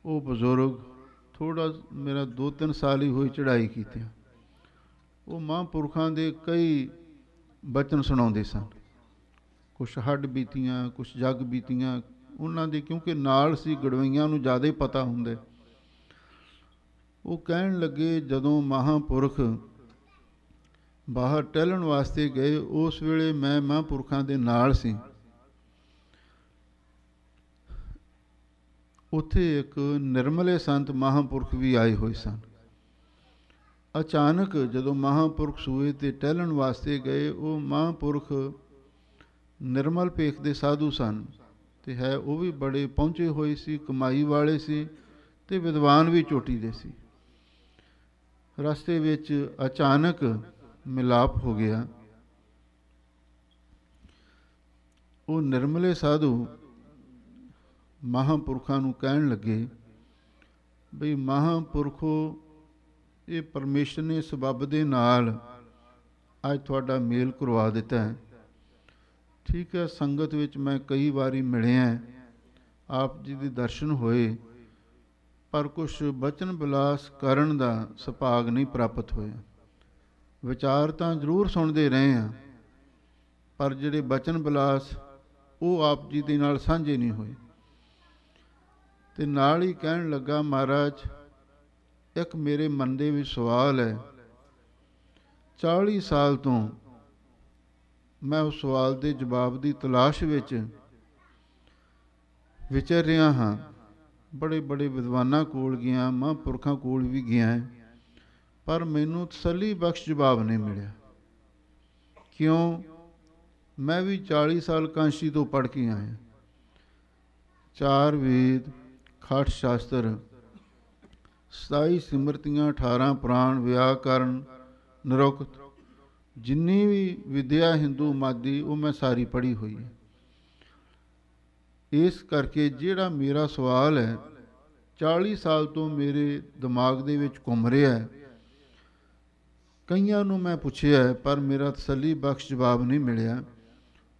ਉਹ ਬਜ਼ੁਰਗ ਥੋੜਾ ਮੇਰਾ 2-3 ਸਾਲ ਹੀ ਹੋਈ ਚੜ੍ਹਾਈ ਕੀਤੀ ਉਹ ਮਹਾਂਪੁਰਖਾਂ ਦੇ ਕਈ ਬਚਨ ਸੁਣਾਉਂਦੇ ਸਨ ਕੁਝ ਹੱਡ ਬੀਤੀਆਂ ਕੁਝ ਜਗ ਬੀਤੀਆਂ ਉਹਨਾਂ ਦੇ ਕਿਉਂਕਿ ਨਾਲ ਸੀ ਗੜਵਈਆਂ ਨੂੰ ਜ਼ਿਆਦਾ ਹੀ ਪਤਾ ਹੁੰਦੇ ਉਹ ਕਹਿਣ ਲੱਗੇ ਜਦੋਂ ਮਹਾਪੁਰਖ ਬਾਹਰ ਟਹਿਲਣ ਵਾਸਤੇ ਗਏ ਉਸ ਵੇਲੇ ਮੈਂ ਮਹਾਪੁਰਖਾਂ ਦੇ ਨਾਲ ਸੀ ਉੱਥੇ ਇੱਕ ਨਿਰਮਲੇ ਸੰਤ ਮਹਾਪੁਰਖ ਵੀ ਆਏ ਹੋਏ ਸਨ ਅਚਾਨਕ ਜਦੋਂ ਮਹਾਪੁਰਖ ਸੂਏ ਤੇ ਟਹਿਲਣ ਵਾਸਤੇ ਗਏ ਉਹ ਮਹਾਪੁਰਖ ਨਿਰਮਲ ਪੇਖ ਦੇ ਸਾਧੂ ਸਨ ਤੇ ਹੈ ਉਹ ਵੀ ਬੜੇ ਪਹੁੰਚੇ ਹੋਏ ਸੀ ਕਮਾਈ ਵਾਲੇ ਸੀ ਤੇ ਵਿਦਵਾਨ ਵੀ ਚੋਟੀ ਦੇ ਸੀ ਰਸਤੇ ਵਿੱਚ ਅਚਾਨਕ ਮਿਲਾਪ ਹੋ ਗਿਆ ਉਹ ਨਿਰਮਲੇ ਸਾਧੂ ਮਹਾਪੁਰਖਾਂ ਨੂੰ ਕਹਿਣ ਲੱਗੇ ਬਈ ਮਹਾਪੁਰਖੋ ਇਹ ਪਰਮੇਸ਼ਰ ਨੇ ਸਬਬ ਦੇ ਨਾਲ ਅੱਜ ਤੁਹਾਡਾ ਮੇਲ ਕਰਵਾ ਦਿੱਤਾ ਹੈ ਠੀਕ ਹੈ ਸੰਗਤ ਵਿੱਚ ਮੈਂ ਕਈ ਵਾਰੀ ਮਿਲਿਆ ਆਪ ਜੀ ਦੇ ਦਰਸ਼ਨ ਹੋਏ ਪਰ ਕੁਛ ਬਚਨ ਬਿਲਾਸ ਕਰਨ ਦਾ ਸੁਭਾਗ ਨਹੀਂ ਪ੍ਰਾਪਤ ਹੋਇਆ ਵਿਚਾਰ ਤਾਂ ਜ਼ਰੂਰ ਸੁਣਦੇ ਰਹੇ ਆ ਪਰ ਜਿਹੜੇ ਬਚਨ ਬਿਲਾਸ ਉਹ ਆਪ ਜੀ ਦੇ ਨਾਲ ਸਾਂਝੇ ਨਹੀਂ ਹੋਏ ਤੇ ਨਾਲ ਹੀ ਕਹਿਣ ਲੱਗਾ ਮਹਾਰਾਜ ਇੱਕ ਮੇਰੇ ਮਨ ਦੇ ਵਿੱਚ ਸਵਾਲ ਹੈ 40 ਸਾਲ ਤੋਂ ਮੈਂ ਉਸ ਸਵਾਲ ਦੇ ਜਵਾਬ ਦੀ ਤਲਾਸ਼ ਵਿੱਚ ਵਿਚਰ ਰਿਹਾ ਹਾਂ ਬੜੇ ਬੜੇ ਵਿਦਵਾਨਾਂ ਕੋਲ ਗਿਆ ਮਹਾਂਪੁਰਖਾਂ ਕੋਲ ਵੀ ਗਿਆ ਪਰ ਮੈਨੂੰ ਤਸੱਲੀ ਬਖਸ਼ ਜਵਾਬ ਨਹੀਂ ਮਿਲਿਆ ਕਿਉਂ ਮੈਂ ਵੀ 40 ਸਾਲ ਕਾਂਸ਼ੀ ਤੋਂ ਪੜ੍ਹ ਕੇ ਆਇਆ ਚਾਰ ਵੇਦ ਖਾਟ ਸ਼ਾਸਤਰ 27 ਸਿਮਰਤੀਆਂ 18 ਪ੍ਰਾਣ ਵਿਆਕਰਨ ਨਿਰੁਕਤ ਜਿੰਨੀ ਵੀ ਵਿਦਿਆ ਹਿੰਦੂ ਮਾਦੀ ਉਹ ਮੈਂ ਸਾਰੀ ਪੜ੍ਹੀ ਹੋਈ ਹੈ ਇਸ ਕਰਕੇ ਜਿਹੜਾ ਮੇਰਾ ਸਵਾਲ ਹੈ 40 ਸਾਲ ਤੋਂ ਮੇਰੇ ਦਿਮਾਗ ਦੇ ਵਿੱਚ ਘੁੰਮ ਰਿਹਾ ਹੈ ਕਈਆਂ ਨੂੰ ਮੈਂ ਪੁੱਛਿਆ ਪਰ ਮੇਰਾ ਤਸੱਲੀ ਬਖਸ਼ ਜਵਾਬ ਨਹੀਂ ਮਿਲਿਆ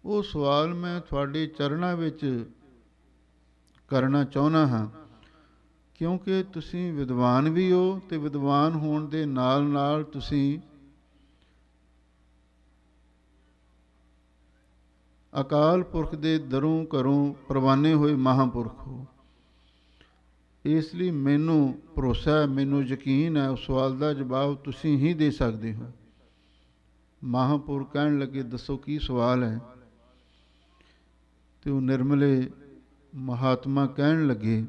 ਉਹ ਸਵਾਲ ਮੈਂ ਤੁਹਾਡੇ ਚਰਨਾਂ ਵਿੱਚ ਕਰਨਾ ਚਾਹੁੰਦਾ ਹਾਂ ਕਿਉਂਕਿ ਤੁਸੀਂ ਵਿਦਵਾਨ ਵੀ ਹੋ ਤੇ ਵਿਦਵਾਨ ਹੋਣ ਦੇ ਨਾਲ-ਨਾਲ ਤੁਸੀਂ ਅਕਾਲ ਪੁਰਖ ਦੇ ਦਰੋਂ ਘਰੋਂ ਪ੍ਰਵਾਨੇ ਹੋਏ ਮਹਾਪੁਰਖ ਹੋ ਇਸ ਲਈ ਮੈਨੂੰ ਭਰੋਸਾ ਹੈ ਮੈਨੂੰ ਯਕੀਨ ਹੈ ਉਸ ਸਵਾਲ ਦਾ ਜਵਾਬ ਤੁਸੀਂ ਹੀ ਦੇ ਸਕਦੇ ਹੋ ਮਹਾਪੁਰਖ ਕਹਿਣ ਲੱਗੇ ਦੱਸੋ ਕੀ ਸਵਾਲ ਹੈ ਤੇ ਉਹ ਨਿਰਮਲੇ ਮਹਾਤਮਾ ਕਹਿਣ ਲੱਗੇ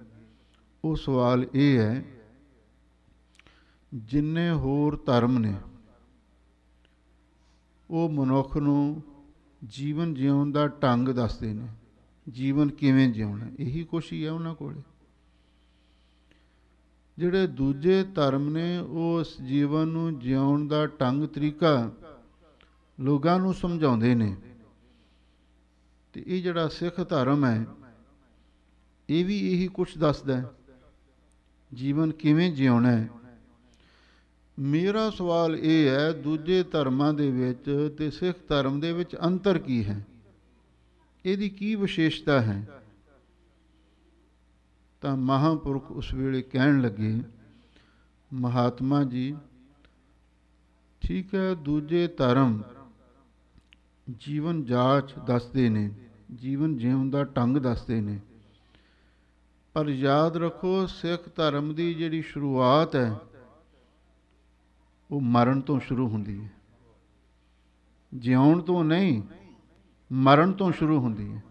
ਉਹ ਸਵਾਲ ਇਹ ਹੈ ਜਿੰਨੇ ਹੋਰ ਧਰਮ ਨੇ ਉਹ ਮਨੁੱਖ ਨੂੰ ਜੀਵਨ ਜਿਉਣ ਦਾ ਢੰਗ ਦੱਸਦੇ ਨੇ ਜੀਵਨ ਕਿਵੇਂ ਜਿਉਣਾ ਇਹੀ ਕੁਛ ਹੀ ਹੈ ਉਹਨਾਂ ਕੋਲ ਜਿਹੜੇ ਦੂਜੇ ਧਰਮ ਨੇ ਉਹ ਉਸ ਜੀਵਨ ਨੂੰ ਜਿਉਣ ਦਾ ਢੰਗ ਤਰੀਕਾ ਲੋਕਾਂ ਨੂੰ ਸਮਝਾਉਂਦੇ ਨੇ ਤੇ ਇਹ ਜਿਹੜਾ ਸਿੱਖ ਧਰਮ ਹੈ ਇਹ ਵੀ ਇਹੀ ਕੁਛ ਦੱਸਦਾ ਹੈ ਜੀਵਨ ਕਿਵੇਂ ਜਿਉਣਾ ਹੈ ਮੇਰਾ ਸਵਾਲ ਇਹ ਹੈ ਦੂਜੇ ਧਰਮਾਂ ਦੇ ਵਿੱਚ ਤੇ ਸਿੱਖ ਧਰਮ ਦੇ ਵਿੱਚ ਅੰਤਰ ਕੀ ਹੈ ਇਹਦੀ ਕੀ ਵਿਸ਼ੇਸ਼ਤਾ ਹੈ ਤਾਂ ਮਹਾਪੁਰਖ ਉਸ ਵੇਲੇ ਕਹਿਣ ਲੱਗੇ ਮਹਾਤਮਾ ਜੀ ਠੀਕ ਹੈ ਦੂਜੇ ਧਰਮ ਜੀਵਨ ਜਾਚ ਦੱਸਦੇ ਨੇ ਜੀਵਨ ਜਿਉਣ ਦਾ ਢੰਗ ਦੱਸਦੇ ਨੇ ਪਰ ਯਾਦ ਰੱਖੋ ਸਿੱਖ ਧਰਮ ਦੀ ਜਿਹੜੀ ਸ਼ੁਰੂਆਤ ਹੈ ਉਹ ਮਰਨ ਤੋਂ ਸ਼ੁਰੂ ਹੁੰਦੀ ਹੈ ਜਿਉਣ ਤੋਂ ਨਹੀਂ ਮਰਨ ਤੋਂ ਸ਼ੁਰੂ ਹੁੰਦੀ ਹੈ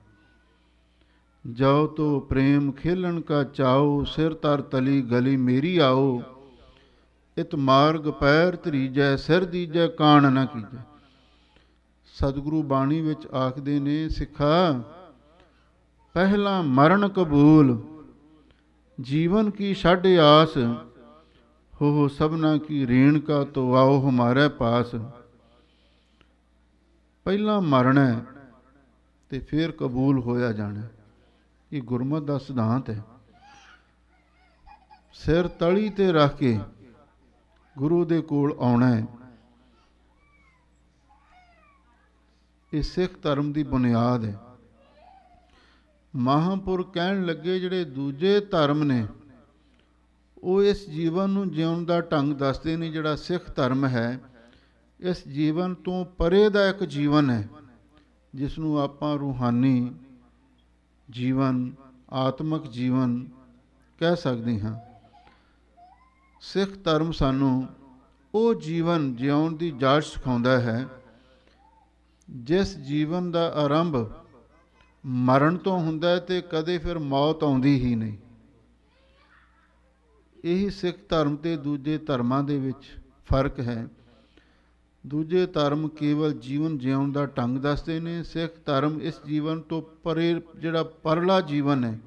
ਜਾਓ ਤੋ ਪ੍ਰੇਮ ਖੇਲਣ ਕਾ ਚਾਓ ਸਿਰ ਤਰ ਤਲੀ ਗਲੀ ਮੇਰੀ ਆਓ ਇਤ ਮਾਰਗ ਪੈਰ ਧਰੀਜੈ ਸਿਰ ਦੀਜੈ ਕਾਣ ਨਾ ਕੀਜੈ ਸਤਿਗੁਰੂ ਬਾਣੀ ਵਿੱਚ ਆਖਦੇ ਨੇ ਸਿੱਖਾ ਪਹਿਲਾ ਮਰਨ ਕਬੂਲ ਜੀਵਨ ਕੀ ਛੱਡ ਆਸ ਹੋ ਸਭਨਾ ਕੀ ਰੀਣ ਕਾ ਤੋ ਆਓ ਹਮਾਰੇ ਪਾਸ पास ਪਹਿਲਾਂ ਮਰਨਾ ਤੇ ਫਿਰ ਕਬੂਲ ਹੋਇਆ ਜਾਣਾ ਇਹ ਗੁਰਮਤ ਦਾ ਸਿਧਾਂਤ ਹੈ ਸਿਰ ਤਲੀ ਤੇ ਰੱਖ ਕੇ ਗੁਰੂ ਦੇ ਕੋਲ ਆਉਣਾ ਹੈ ਇਹ ਸਿੱਖ ਧਰਮ ਦੀ ਬੁਨਿਆਦ ਹੈ ਮਹਾਂਪੁਰ ਕਹਿਣ ਲੱਗੇ ਜਿਹੜੇ ਦੂਜੇ ਧਰਮ ਨੇ ਉਹ ਇਸ ਜੀਵਨ ਨੂੰ ਜਿਉਣ ਦਾ ਢੰਗ ਦੱਸਦੇ ਨੇ ਜਿਹੜਾ ਸਿੱਖ ਧਰਮ ਹੈ ਇਸ ਜੀਵਨ ਤੋਂ ਪਰੇ ਦਾ ਇੱਕ ਜੀਵਨ ਹੈ ਜਿਸ ਨੂੰ ਆਪਾਂ ਰੂਹਾਨੀ ਜੀਵਨ ਆਤਮਿਕ ਜੀਵਨ ਕਹਿ ਸਕਦੇ ਹਾਂ ਸਿੱਖ ਧਰਮ ਸਾਨੂੰ ਉਹ ਜੀਵਨ ਜਿਉਣ ਦੀ ਜਾਚ ਸਿਖਾਉਂਦਾ ਹੈ ਜਿਸ ਜੀਵਨ ਦਾ ਆਰੰਭ ਮਰਨ ਤੋਂ ਹੁੰਦਾ ਹੈ ਤੇ ਕਦੇ ਫਿਰ ਮੌਤ ਆਉਂਦੀ ਹੀ ਨਹੀਂ ਇਹੀ ਸਿੱਖ ਧਰਮ ਤੇ ਦੂਜੇ ਧਰਮਾਂ ਦੇ ਵਿੱਚ ਫਰਕ ਹੈ ਦੂਜੇ ਧਰਮ ਕੇਵਲ ਜੀਵਨ ਜਿਉਣ ਦਾ ਢੰਗ ਦੱਸਦੇ ਨੇ ਸਿੱਖ ਧਰਮ ਇਸ ਜੀਵਨ ਤੋਂ ਪਰੇ ਜਿਹੜਾ ਪਰਲਾ ਜੀਵਨ ਹੈ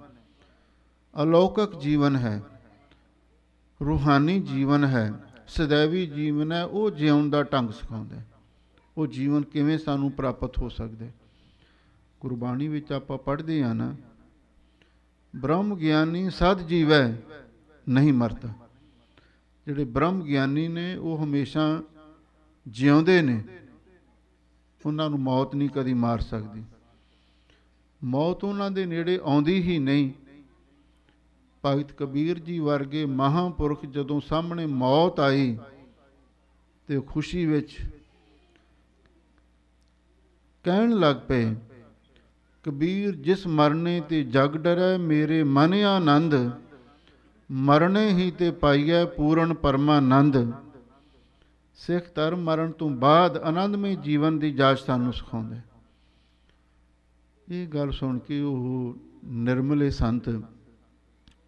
ਅਲੌਕਿਕ ਜੀਵਨ ਹੈ ਰੂਹਾਨੀ ਜੀਵਨ ਹੈ ਸਦਾਵੀ ਜੀਵਨ ਹੈ ਉਹ ਜਿਉਣ ਦਾ ਢੰਗ ਸਿਖਾਉਂਦਾ ਉਹ ਜੀਵਨ ਕਿਵੇਂ ਸਾਨੂੰ ਪ੍ਰਾਪਤ ਹੋ ਸਕਦਾ ਗੁਰਬਾਣੀ ਵਿੱਚ ਆਪਾਂ ਪੜ੍ਹਦੇ ਆ ਨਾ ਬ੍ਰਹਮ ਗਿਆਨੀ ਸਦ ਜੀਵੈ ਨਹੀਂ ਮਰਦਾ ਜਿਹੜੇ ਬ੍ਰਹਮ ਗਿਆਨੀ ਨੇ ਉਹ ਹਮੇਸ਼ਾ ਜਿਉਂਦੇ ਨੇ ਉਹਨਾਂ ਨੂੰ ਮੌਤ ਨਹੀਂ ਕਦੀ ਮਾਰ ਸਕਦੀ ਮੌਤ ਉਹਨਾਂ ਦੇ ਨੇੜੇ ਆਉਂਦੀ ਹੀ ਨਹੀਂ ਭਗਤ ਕਬੀਰ ਜੀ ਵਰਗੇ ਮਹਾਪੁਰਖ ਜਦੋਂ ਸਾਹਮਣੇ ਮੌਤ ਆਈ ਤੇ ਖੁਸ਼ੀ ਵਿੱਚ ਕਹਿਣ ਲੱਗ ਪਏ ਕਬੀਰ ਜਿਸ ਮਰਨੇ ਤੇ ਜਗ ਡਰੈ ਮੇਰੇ ਮਨ ਆਨੰਦ ਮਰਨੇ ਹੀ ਤੇ ਪਾਈਐ ਪੂਰਨ ਪਰਮਾਨੰਦ ਸਿੱਖ ਧਰਮ ਮਰਨ ਤੋਂ ਬਾਅਦ ਆਨੰਦਮਈ ਜੀਵਨ ਦੀ ਜਾਚ ਸਾਨੂੰ ਸਿਖਾਉਂਦੇ ਇਹ ਗੱਲ ਸੁਣ ਕੇ ਉਹ ਨਿਰਮਲੇ ਸੰਤ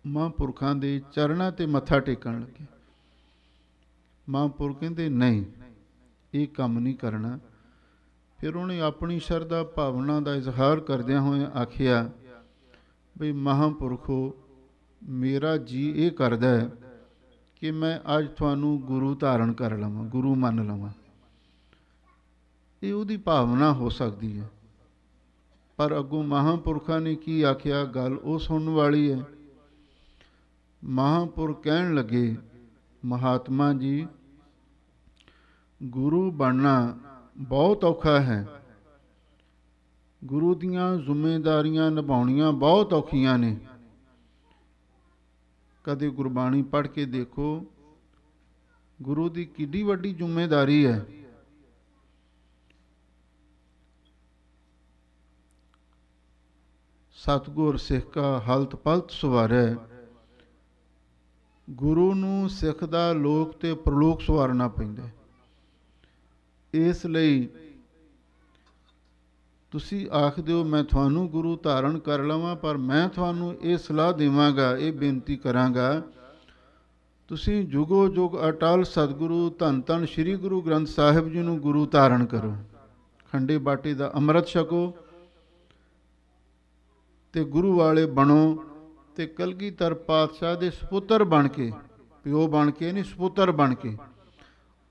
ਮਹਾਂਪੁਰਖਾਂ ਦੇ ਚਰਨਾਂ ਤੇ ਮੱਥਾ ਟੇਕਣ ਲੱਗੇ ਮਹਾਂਪੁਰ ਕਹਿੰਦੇ ਨਹੀਂ ਇਹ ਕੰਮ ਨਹੀਂ ਕਰਨਾ ਫਿਰ ਉਹਨੇ ਆਪਣੀ ਸ਼ਰਧਾ ਭਾਵਨਾ ਦਾ ਇਜ਼ਹਾਰ ਕਰਦਿਆਂ ਹੋਇਆਂ ਆਖਿਆ ਵੀ ਮਹਾਂਪੁਰਖੋ ਮੇਰਾ ਜੀ ਇਹ ਕਰਦਾ ਹੈ ਕਿ ਮੈਂ ਅੱਜ ਤੁਹਾਨੂੰ ਗੁਰੂ ਧਾਰਨ ਕਰ ਲਵਾਂ ਗੁਰੂ ਮੰਨ ਲਵਾਂ ਇਹ ਉਹਦੀ ਭਾਵਨਾ ਹੋ ਸਕਦੀ ਹੈ ਪਰ ਅਗੋਂ ਮਹਾਪੁਰਖਾਂ ਨੇ ਕੀ ਆਖਿਆ ਗੱਲ ਉਹ ਸੁਣਨ ਵਾਲੀ ਹੈ ਮਹਾਪੁਰ ਕਹਿਣ ਲੱਗੇ ਮਹਾਤਮਾ ਜੀ ਗੁਰੂ ਬਣਨਾ ਬਹੁਤ ਔਖਾ ਹੈ ਗੁਰੂ ਦੀਆਂ ਜ਼ਿੰਮੇਵਾਰੀਆਂ ਨਿਭਾਉਣੀਆਂ ਬਹੁਤ ਔਖੀਆਂ ਨੇ ਕਦੇ ਗੁਰਬਾਣੀ ਪੜ੍ਹ ਕੇ ਦੇਖੋ ਗੁਰੂ ਦੀ ਕਿੱਡੀ ਵੱਡੀ ਜ਼ਿੰਮੇਵਾਰੀ ਹੈ ਸਤਗੁਰ ਸਿੱਖ ਦਾ ਹਲਤ ਪਲਤ ਸਵਾਰੈ ਗੁਰੂ ਨੂੰ ਸਿੱਖ ਦਾ ਲੋਕ ਤੇ ਪ੍ਰਲੋਕ ਸਵਾਰਨਾ ਪੈਂਦਾ ਇਸ ਲਈ ਤੁਸੀਂ ਆਖਦੇ ਹੋ ਮੈਂ ਤੁਹਾਨੂੰ ਗੁਰੂ ਧਾਰਨ ਕਰ ਲਵਾਂ ਪਰ ਮੈਂ ਤੁਹਾਨੂੰ ਇਹ ਸਲਾਹ ਦੇਵਾਂਗਾ ਇਹ ਬੇਨਤੀ ਕਰਾਂਗਾ ਤੁਸੀਂ ਜੁਗੋ ਜੁਗ ਅਟਲ ਸਤਿਗੁਰੂ ਧੰਨ ਧੰਨ ਸ੍ਰੀ ਗੁਰੂ ਗ੍ਰੰਥ ਸਾਹਿਬ ਜੀ ਨੂੰ ਗੁਰੂ ਧਾਰਨ ਕਰੋ ਖੰਡੇ ਬਾਟੇ ਦਾ ਅੰਮ੍ਰਿਤ ਛਕੋ ਤੇ ਗੁਰੂ ਵਾਲੇ ਬਣੋ ਤੇ ਕਲਗੀਧਰ ਪਾਤਸ਼ਾਹ ਦੇ ਸੁਪੁੱਤਰ ਬਣ ਕੇ ਪਿਓ ਬਣ ਕੇ ਨਹੀਂ ਸੁਪੁੱਤਰ ਬਣ ਕੇ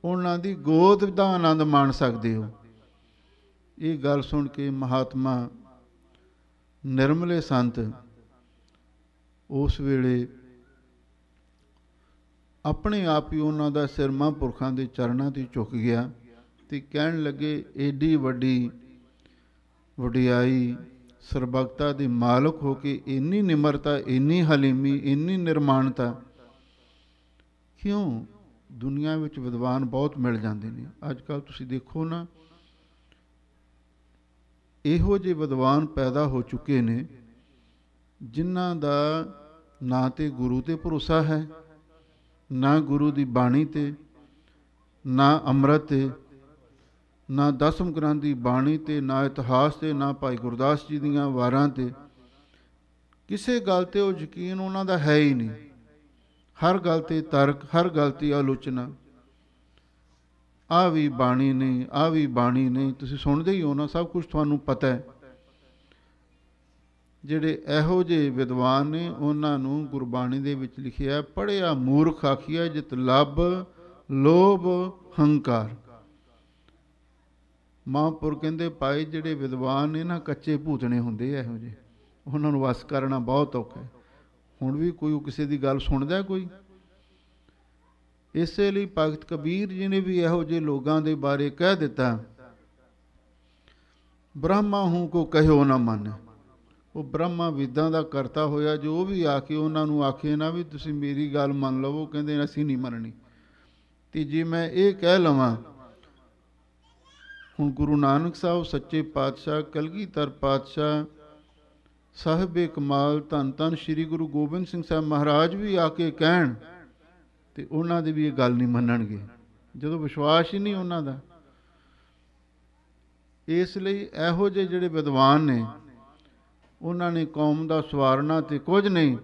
ਉਹਨਾਂ ਦੀ ਗੋਦ ਦਾ ਆਨੰਦ ਮਾਣ ਸਕਦੇ ਹੋ ਇਹ ਗੱਲ ਸੁਣ ਕੇ ਮਹਾਤਮਾ ਨਿਰਮਲੇ ਸੰਤ ਉਸ ਵੇਲੇ ਆਪਣੇ ਆਪ ਹੀ ਉਹਨਾਂ ਦਾ ਸਿਰ ਮਹਾਂਪੁਰਖਾਂ ਦੇ ਚਰਨਾਂ ਤੇ ਝੁਕ ਗਿਆ ਤੇ ਕਹਿਣ ਲੱਗੇ ਏਡੀ ਵੱਡੀ ਵਡਿਆਈ ਸਰਬਗਤਾ ਦੇ ਮਾਲਕ ਹੋ ਕੇ ਇੰਨੀ ਨਿਮਰਤਾ ਇੰਨੀ ਹਲੀਮੀ ਇੰਨੀ ਨਿਰਮਾਨਤਾ ਕਿਉਂ ਦੁਨੀਆ ਵਿੱਚ ਵਿਦਵਾਨ ਬਹੁਤ ਮਿਲ ਜਾਂਦੇ ਨੇ ਅੱਜ ਕੱਲ ਤੁਸੀਂ ਦੇਖੋ ਨਾ ਇਹੋ ਜਿਹੇ ਵਿਦਵਾਨ ਪੈਦਾ ਹੋ ਚੁੱਕੇ ਨੇ ਜਿਨ੍ਹਾਂ ਦਾ ਨਾ ਤੇ ਗੁਰੂ ਤੇ ਭਰੋਸਾ ਹੈ ਨਾ ਗੁਰੂ ਦੀ ਬਾਣੀ ਤੇ ਨਾ ਅੰਮ੍ਰਿਤ ਤੇ ਨਾ ਦਸਮ ਗ੍ਰੰਥ ਦੀ ਬਾਣੀ ਤੇ ਨਾ ਇਤਿਹਾਸ ਤੇ ਨਾ ਭਾਈ ਗੁਰਦਾਸ ਜੀ ਦੀਆਂ ਵਾਰਾਂ ਤੇ ਕਿਸੇ ਗੱਲ ਤੇ ਉਹ ਯਕੀਨ ਉਹਨਾਂ ਦਾ ਹੈ ਹੀ ਨਹੀਂ ਹਰ ਗੱਲ ਤੇ ਤਰਕ ਹਰ ਗੱਲ ਤੇ ਆਲੋਚਨਾ ਆ ਵੀ ਬਾਣੀ ਨਹੀਂ ਆ ਵੀ ਬਾਣੀ ਨਹੀਂ ਤੁਸੀਂ ਸੁਣਦੇ ਹੀ ਹੋ ਨਾ ਸਭ ਕੁਝ ਤੁਹਾਨੂੰ ਪਤਾ ਹੈ ਜਿਹੜੇ ਇਹੋ ਜਿਹੇ ਵਿਦਵਾਨ ਨੇ ਉਹਨਾਂ ਨੂੰ ਗੁਰਬਾਣੀ ਦੇ ਵਿੱਚ ਲਿਖਿਆ ਪੜਿਆ ਮੂਰਖ ਆਖਿਆ ਜਿਤ ਲੱਭ ਲੋਭ ਹੰਕਾਰ ਮਹਾਂਪੁਰ ਕਹਿੰਦੇ ਪਾਈ ਜਿਹੜੇ ਵਿਦਵਾਨ ਨੇ ਨਾ ਕੱਚੇ ਭੂਤਣੇ ਹੁੰਦੇ ਐ ਇਹੋ ਜਿਹੇ ਉਹਨਾਂ ਨੂੰ ਵਸ ਕਰਨਾ ਬਹੁਤ ਔਖਾ ਹੈ ਹੁਣ ਵੀ ਕੋਈ ਕਿਸੇ ਦੀ ਗੱਲ ਸੁਣਦਾ ਕੋਈ ਇਸੇ ਲਈ ਭਗਤ ਕਬੀਰ ਜੀ ਨੇ ਵੀ ਇਹੋ ਜਿਹੇ ਲੋਕਾਂ ਦੇ ਬਾਰੇ ਕਹਿ ਦਿੱਤਾ ਬ੍ਰਹਮਾ ਹੂੰ ਕੋ ਕਹਿਓ ਨਾ ਮੰਨ ਉਹ ਬ੍ਰਹਮਾ ਵਿਦਾਂ ਦਾ ਕਰਤਾ ਹੋਇਆ ਜੋ ਉਹ ਵੀ ਆ ਕੇ ਉਹਨਾਂ ਨੂੰ ਆਖੇ ਨਾ ਵੀ ਤੁਸੀਂ ਮੇਰੀ ਗੱਲ ਮੰਨ ਲਵੋ ਕਹਿੰਦੇ ਅਸੀਂ ਨਹੀਂ ਮੰਨਣੀ ਤੇ ਜੇ ਮੈਂ ਇਹ ਕਹਿ ਲਵਾਂ ਹੁਣ ਗੁਰੂ ਨਾਨਕ ਸਾਹਿਬ ਸੱਚੇ ਪਾਤਸ਼ਾਹ ਕਲਗੀਧਰ ਪਾਤਸ਼ਾਹ ਸਾਹਿਬੇ ਕਮਾਲ ਧੰਨ ਧੰਨ ਸ੍ਰੀ ਗੁਰੂ ਗੋਬਿੰਦ ਸਿੰਘ ਸਾਹਿਬ ਮਹਾਰਾਜ ਵੀ ਆ ਕੇ ਕਹਿਣ ਤੇ ਉਹਨਾਂ ਦੇ ਵੀ ਇਹ ਗੱਲ ਨਹੀਂ ਮੰਨਣਗੇ ਜਦੋਂ ਵਿਸ਼ਵਾਸ ਹੀ ਨਹੀਂ ਉਹਨਾਂ ਦਾ ਇਸ ਲਈ ਇਹੋ ਜਿਹੇ ਜਿਹੜੇ ਵਿਦਵਾਨ ਨੇ ਉਹਨਾਂ ਨੇ ਕੌਮ ਦਾ ਸਵਾਰਨਾ ਤੇ ਕੁਝ ਨਹੀਂ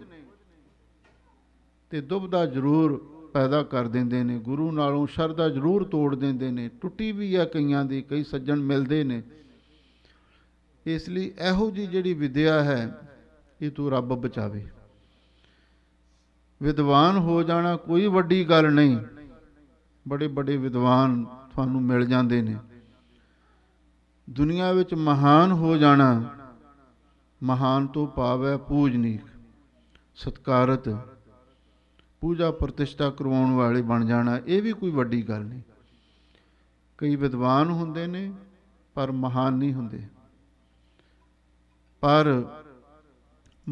ਤੇ ਦੁਬਦਾ ਜ਼ਰੂਰ ਪੈਦਾ ਕਰ ਦਿੰਦੇ ਨੇ ਗੁਰੂ ਨਾਲੋਂ ਸ਼ਰਧਾ ਜ਼ਰੂਰ ਤੋੜ ਦਿੰਦੇ ਨੇ ਟੁੱਟੀ ਵੀ ਆ ਕਈਆਂ ਦੀ ਕਈ ਸੱਜਣ ਮਿਲਦੇ ਨੇ ਇਸ ਲਈ ਇਹੋ ਜੀ ਜਿਹੜੀ ਵਿਦਿਆ ਹੈ ਇਹ ਤੂੰ ਰੱਬ ਬਚਾਵੇ ਵਿਦਵਾਨ ਹੋ ਜਾਣਾ ਕੋਈ ਵੱਡੀ ਗੱਲ ਨਹੀਂ ਬੜੇ ਬੜੇ ਵਿਦਵਾਨ ਤੁਹਾਨੂੰ ਮਿਲ ਜਾਂਦੇ ਨੇ ਦੁਨੀਆ ਵਿੱਚ ਮਹਾਨ ਹੋ ਜਾਣਾ ਮਹਾਨ ਤੋਂ ਪਾਵੈ ਪੂਜਨੀਕ ਸਤਕਾਰਤ ਪੂਜਾ ਪ੍ਰਤਿਸ਼ਠਾ ਕਰਵਾਉਣ ਵਾਲੇ ਬਣ ਜਾਣਾ ਇਹ ਵੀ ਕੋਈ ਵੱਡੀ ਗੱਲ ਨਹੀਂ ਕਈ ਵਿਦਵਾਨ ਹੁੰਦੇ ਨੇ ਪਰ ਮਹਾਨ ਨਹੀਂ ਹੁੰਦੇ ਪਰ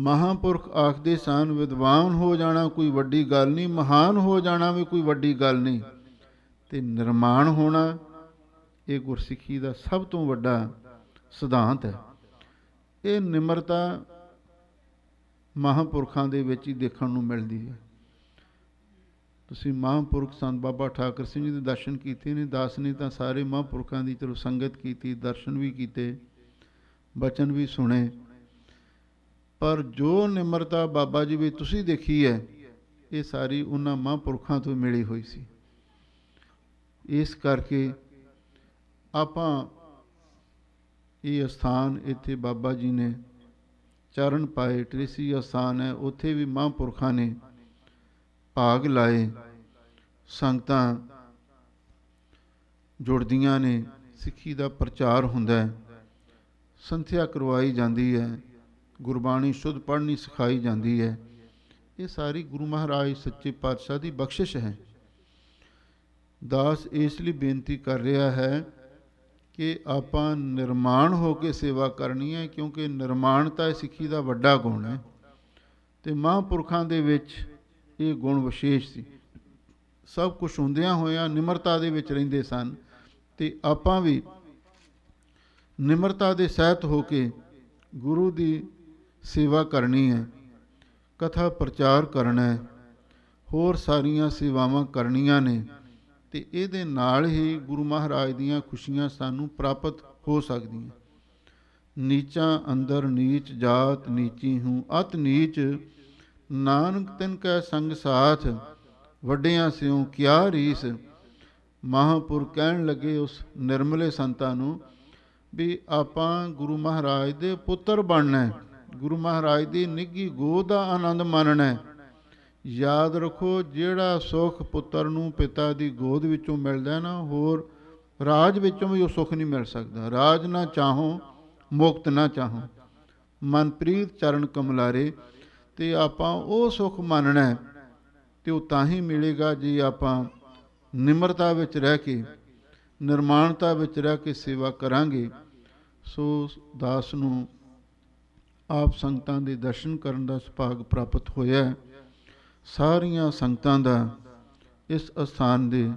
ਮਹਾਪੁਰਖ ਆਖਦੇ ਸਨ ਵਿਦਵਾਨ ਹੋ ਜਾਣਾ ਕੋਈ ਵੱਡੀ ਗੱਲ ਨਹੀਂ ਮਹਾਨ ਹੋ ਜਾਣਾ ਵੀ ਕੋਈ ਵੱਡੀ ਗੱਲ ਨਹੀਂ ਤੇ ਨਿਰਮਾਣ ਹੋਣਾ ਇਹ ਗੁਰਸਿੱਖੀ ਦਾ ਸਭ ਤੋਂ ਵੱਡਾ ਸਿਧਾਂਤ ਹੈ ਇਹ ਨਿਮਰਤਾ ਮਹਾਪੁਰਖਾਂ ਦੇ ਵਿੱਚ ਹੀ ਦੇਖਣ ਨੂੰ ਮਿਲਦੀ ਹੈ ਤੁਸੀਂ ਮਹਾਪੁਰਖ ਸੰਤ ਬਾਬਾ ਠਾਕਰ ਸਿੰਘ ਜੀ ਦੇ ਦਰਸ਼ਨ ਕੀਤੇ ਨੇ ਦਾਸ ਨੇ ਤਾਂ ਸਾਰੇ ਮਹਾਪੁਰਖਾਂ ਦੀ ਚਲੋ ਸੰਗਤ ਕੀਤੀ ਦਰਸ਼ਨ ਵੀ ਕੀਤੇ ਬਚਨ ਵੀ ਸੁਣੇ ਪਰ ਜੋ ਨਿਮਰਤਾ ਬਾਬਾ ਜੀ ਵੀ ਤੁਸੀਂ ਦੇਖੀ ਹੈ ਇਹ ਸਾਰੀ ਉਹਨਾਂ ਮਹਾਂਪੁਰਖਾਂ ਤੋਂ ਮਿਲੀ ਹੋਈ ਸੀ ਇਸ ਕਰਕੇ ਆਪਾਂ ਇਹ ਸਥਾਨ ਇੱਥੇ ਬਾਬਾ ਜੀ ਨੇ ਚਰਨ ਪਾਏ ਟ੍ਰਿਸੀ ਸਥਾਨ ਹੈ ਉੱਥੇ ਵੀ ਮਹਾਂਪੁਰਖਾਂ ਨੇ ਭਾਗ ਲਾਏ ਸੰਗਤਾਂ ਜੁੜਦੀਆਂ ਨੇ ਸਿੱਖੀ ਦਾ ਪ੍ਰਚਾਰ ਹੁੰਦਾ ਹੈ ਸੰਥਿਆ ਕਰਵਾਈ ਜਾਂਦੀ ਹੈ ਗੁਰਬਾਣੀ ਸ਼ੁੱਧ ਪੜ੍ਹਨੀ ਸਿਖਾਈ ਜਾਂਦੀ ਹੈ ਇਹ ਸਾਰੀ ਗੁਰੂ ਮਹਾਰਾਜ ਸੱਚੇ ਪਾਤਸ਼ਾਹ ਦੀ ਬਖਸ਼ਿਸ਼ ਹੈ ਦਾਸ ਇਸ ਲਈ ਬੇਨਤੀ ਕਰ ਰਿਹਾ ਹੈ ਕਿ ਆਪਾਂ ਨਿਰਮਾਣ ਹੋ ਕੇ ਸੇਵਾ ਕਰਨੀ ਹੈ ਕਿਉਂਕਿ ਨਿਰਮਾਣਤਾ ਸਿੱਖੀ ਦਾ ਵੱਡਾ ਗੁਣ ਹੈ ਤੇ ਮਹਾਂਪੁਰਖਾਂ ਦੇ ਵਿੱਚ ਇਹ ਗੁਣ ਵਿਸ਼ੇਸ਼ ਸੀ ਸਭ ਕੁਝ ਹੁੰਦਿਆਂ ਹੋਇਆਂ ਨਿਮਰਤਾ ਦੇ ਵਿੱਚ ਰਹਿੰਦੇ ਸਨ ਤੇ ਆਪਾਂ ਵੀ ਨਿਮਰਤਾ ਦੇ ਸਹਿਤ ਹੋ ਕੇ ਗੁਰੂ ਦੀ ਸੇਵਾ ਕਰਨੀ ਹੈ ਕਥਾ ਪ੍ਰਚਾਰ ਕਰਨਾ ਹੈ ਹੋਰ ਸਾਰੀਆਂ ਸੇਵਾਵਾਂ ਕਰਨੀਆਂ ਨੇ ਤੇ ਇਹਦੇ ਨਾਲ ਹੀ ਗੁਰੂ ਮਹਾਰਾਜ ਦੀਆਂ ਖੁਸ਼ੀਆਂ ਸਾਨੂੰ ਪ੍ਰਾਪਤ ਹੋ ਸਕਦੀਆਂ ਨੀਚਾ ਅੰਦਰ ਨੀਚ ਜਾਤ ਨੀਚੀ ਹੂੰ ਅਤ ਨੀਚ ਨਾਨਕ ਤਿਨ ਕੈ ਸੰਗ ਸਾਥ ਵੱਡਿਆਂ ਸਿਉ ਕਿਆ ਰੀਸ ਮਹਾਪੁਰ ਕਹਿਣ ਲੱਗੇ ਉਸ ਨਿਰਮਲੇ ਸੰਤਾਂ ਨੂੰ ਵੀ ਆਪਾਂ ਗੁਰੂ ਮਹਾਰਾਜ ਦੇ ਪੁੱਤਰ ਬਣਨਾ ਹੈ ਗੁਰੂ ਮਹਾਰਾਜ ਦੀ ਨਿੱਗੀ ਗੋਦ ਦਾ ਆਨੰਦ ਮੰਨਣਾ ਹੈ ਯਾਦ ਰੱਖੋ ਜਿਹੜਾ ਸੁਖ ਪੁੱਤਰ ਨੂੰ ਪਿਤਾ ਦੀ ਗੋਦ ਵਿੱਚੋਂ ਮਿਲਦਾ ਨਾ ਹੋਰ ਰਾਜ ਵਿੱਚੋਂ ਵੀ ਉਹ ਸੁਖ ਨਹੀਂ ਮਿਲ ਸਕਦਾ ਰਾਜ ਨਾ ਚਾਹੋ ਮੁਕਤ ਨਾ ਚਾਹੋ ਮਨਪ੍ਰੀਤ ਚਰਨ ਕਮਲਾਰੇ ਤੇ ਆਪਾਂ ਉਹ ਸੁਖ ਮੰਨਣਾ ਹੈ ਤੇ ਉਹ ਤਾਂ ਹੀ ਮਿਲੇਗਾ ਜੇ ਆਪਾਂ ਨਿਮਰਤਾ ਵਿੱਚ ਰਹਿ ਕੇ ਨਿਰਮਾਣਤਾ ਵਿੱਚ ਰਹਿ ਕੇ ਸੇਵਾ ਕਰਾਂਗੇ ਸੋ ਦਾਸ ਨੂੰ ਆਪ ਸੰਗਤਾਂ ਦੇ ਦਰਸ਼ਨ ਕਰਨ ਦਾ ਸੁਭਾਗ ਪ੍ਰਾਪਤ ਹੋਇਆ ਸਾਰੀਆਂ ਸੰਗਤਾਂ ਦਾ ਇਸ ਅਸਥਾਨ ਦੇ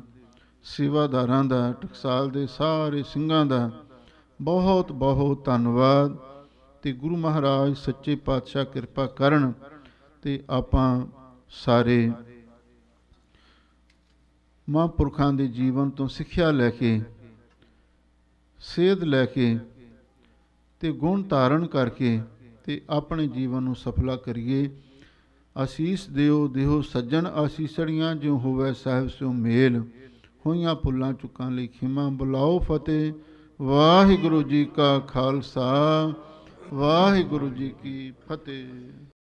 ਸੇਵਾਦਾਰਾਂ ਦਾ ਟਕਸਾਲ ਦੇ ਸਾਰੇ ਸਿੰਘਾਂ ਦਾ ਬਹੁਤ ਬਹੁਤ ਧੰਨਵਾਦ ਤੇ ਗੁਰੂ ਮਹਾਰਾਜ ਸੱਚੇ ਪਾਤਸ਼ਾਹ ਕਿਰਪਾ ਕਰਨ ਤੇ ਆਪਾਂ ਸਾਰੇ ਮਹਾਂਪੁਰਖਾਂ ਦੇ ਜੀਵਨ ਤੋਂ ਸਿੱਖਿਆ ਲੈ ਕੇ ਸੇਧ ਲੈ ਕੇ ਤੇ ਗੁਣ ਧਾਰਨ ਕਰਕੇ ਤੇ ਆਪਣੇ ਜੀਵਨ ਨੂੰ ਸਫਲਾ ਕਰੀਏ ਅਸੀਸ ਦਿਓ ਦਿਓ ਸੱਜਣ ਅਸੀਸੜੀਆਂ ਜਿਉ ਹੋਵੇ ਸਾਹਿਬ ਸੋ ਮੇਲ ਹੋਈਆਂ ਪੁੱਲਾਂ ਚੁੱਕਾਂ ਲਈ ਖਿਮਾ ਬੁਲਾਓ ਫਤਿਹ ਵਾਹਿਗੁਰੂ ਜੀ ਕਾ ਖਾਲਸਾ ਵਾਹਿਗੁਰੂ ਜੀ ਕੀ ਫਤਿਹ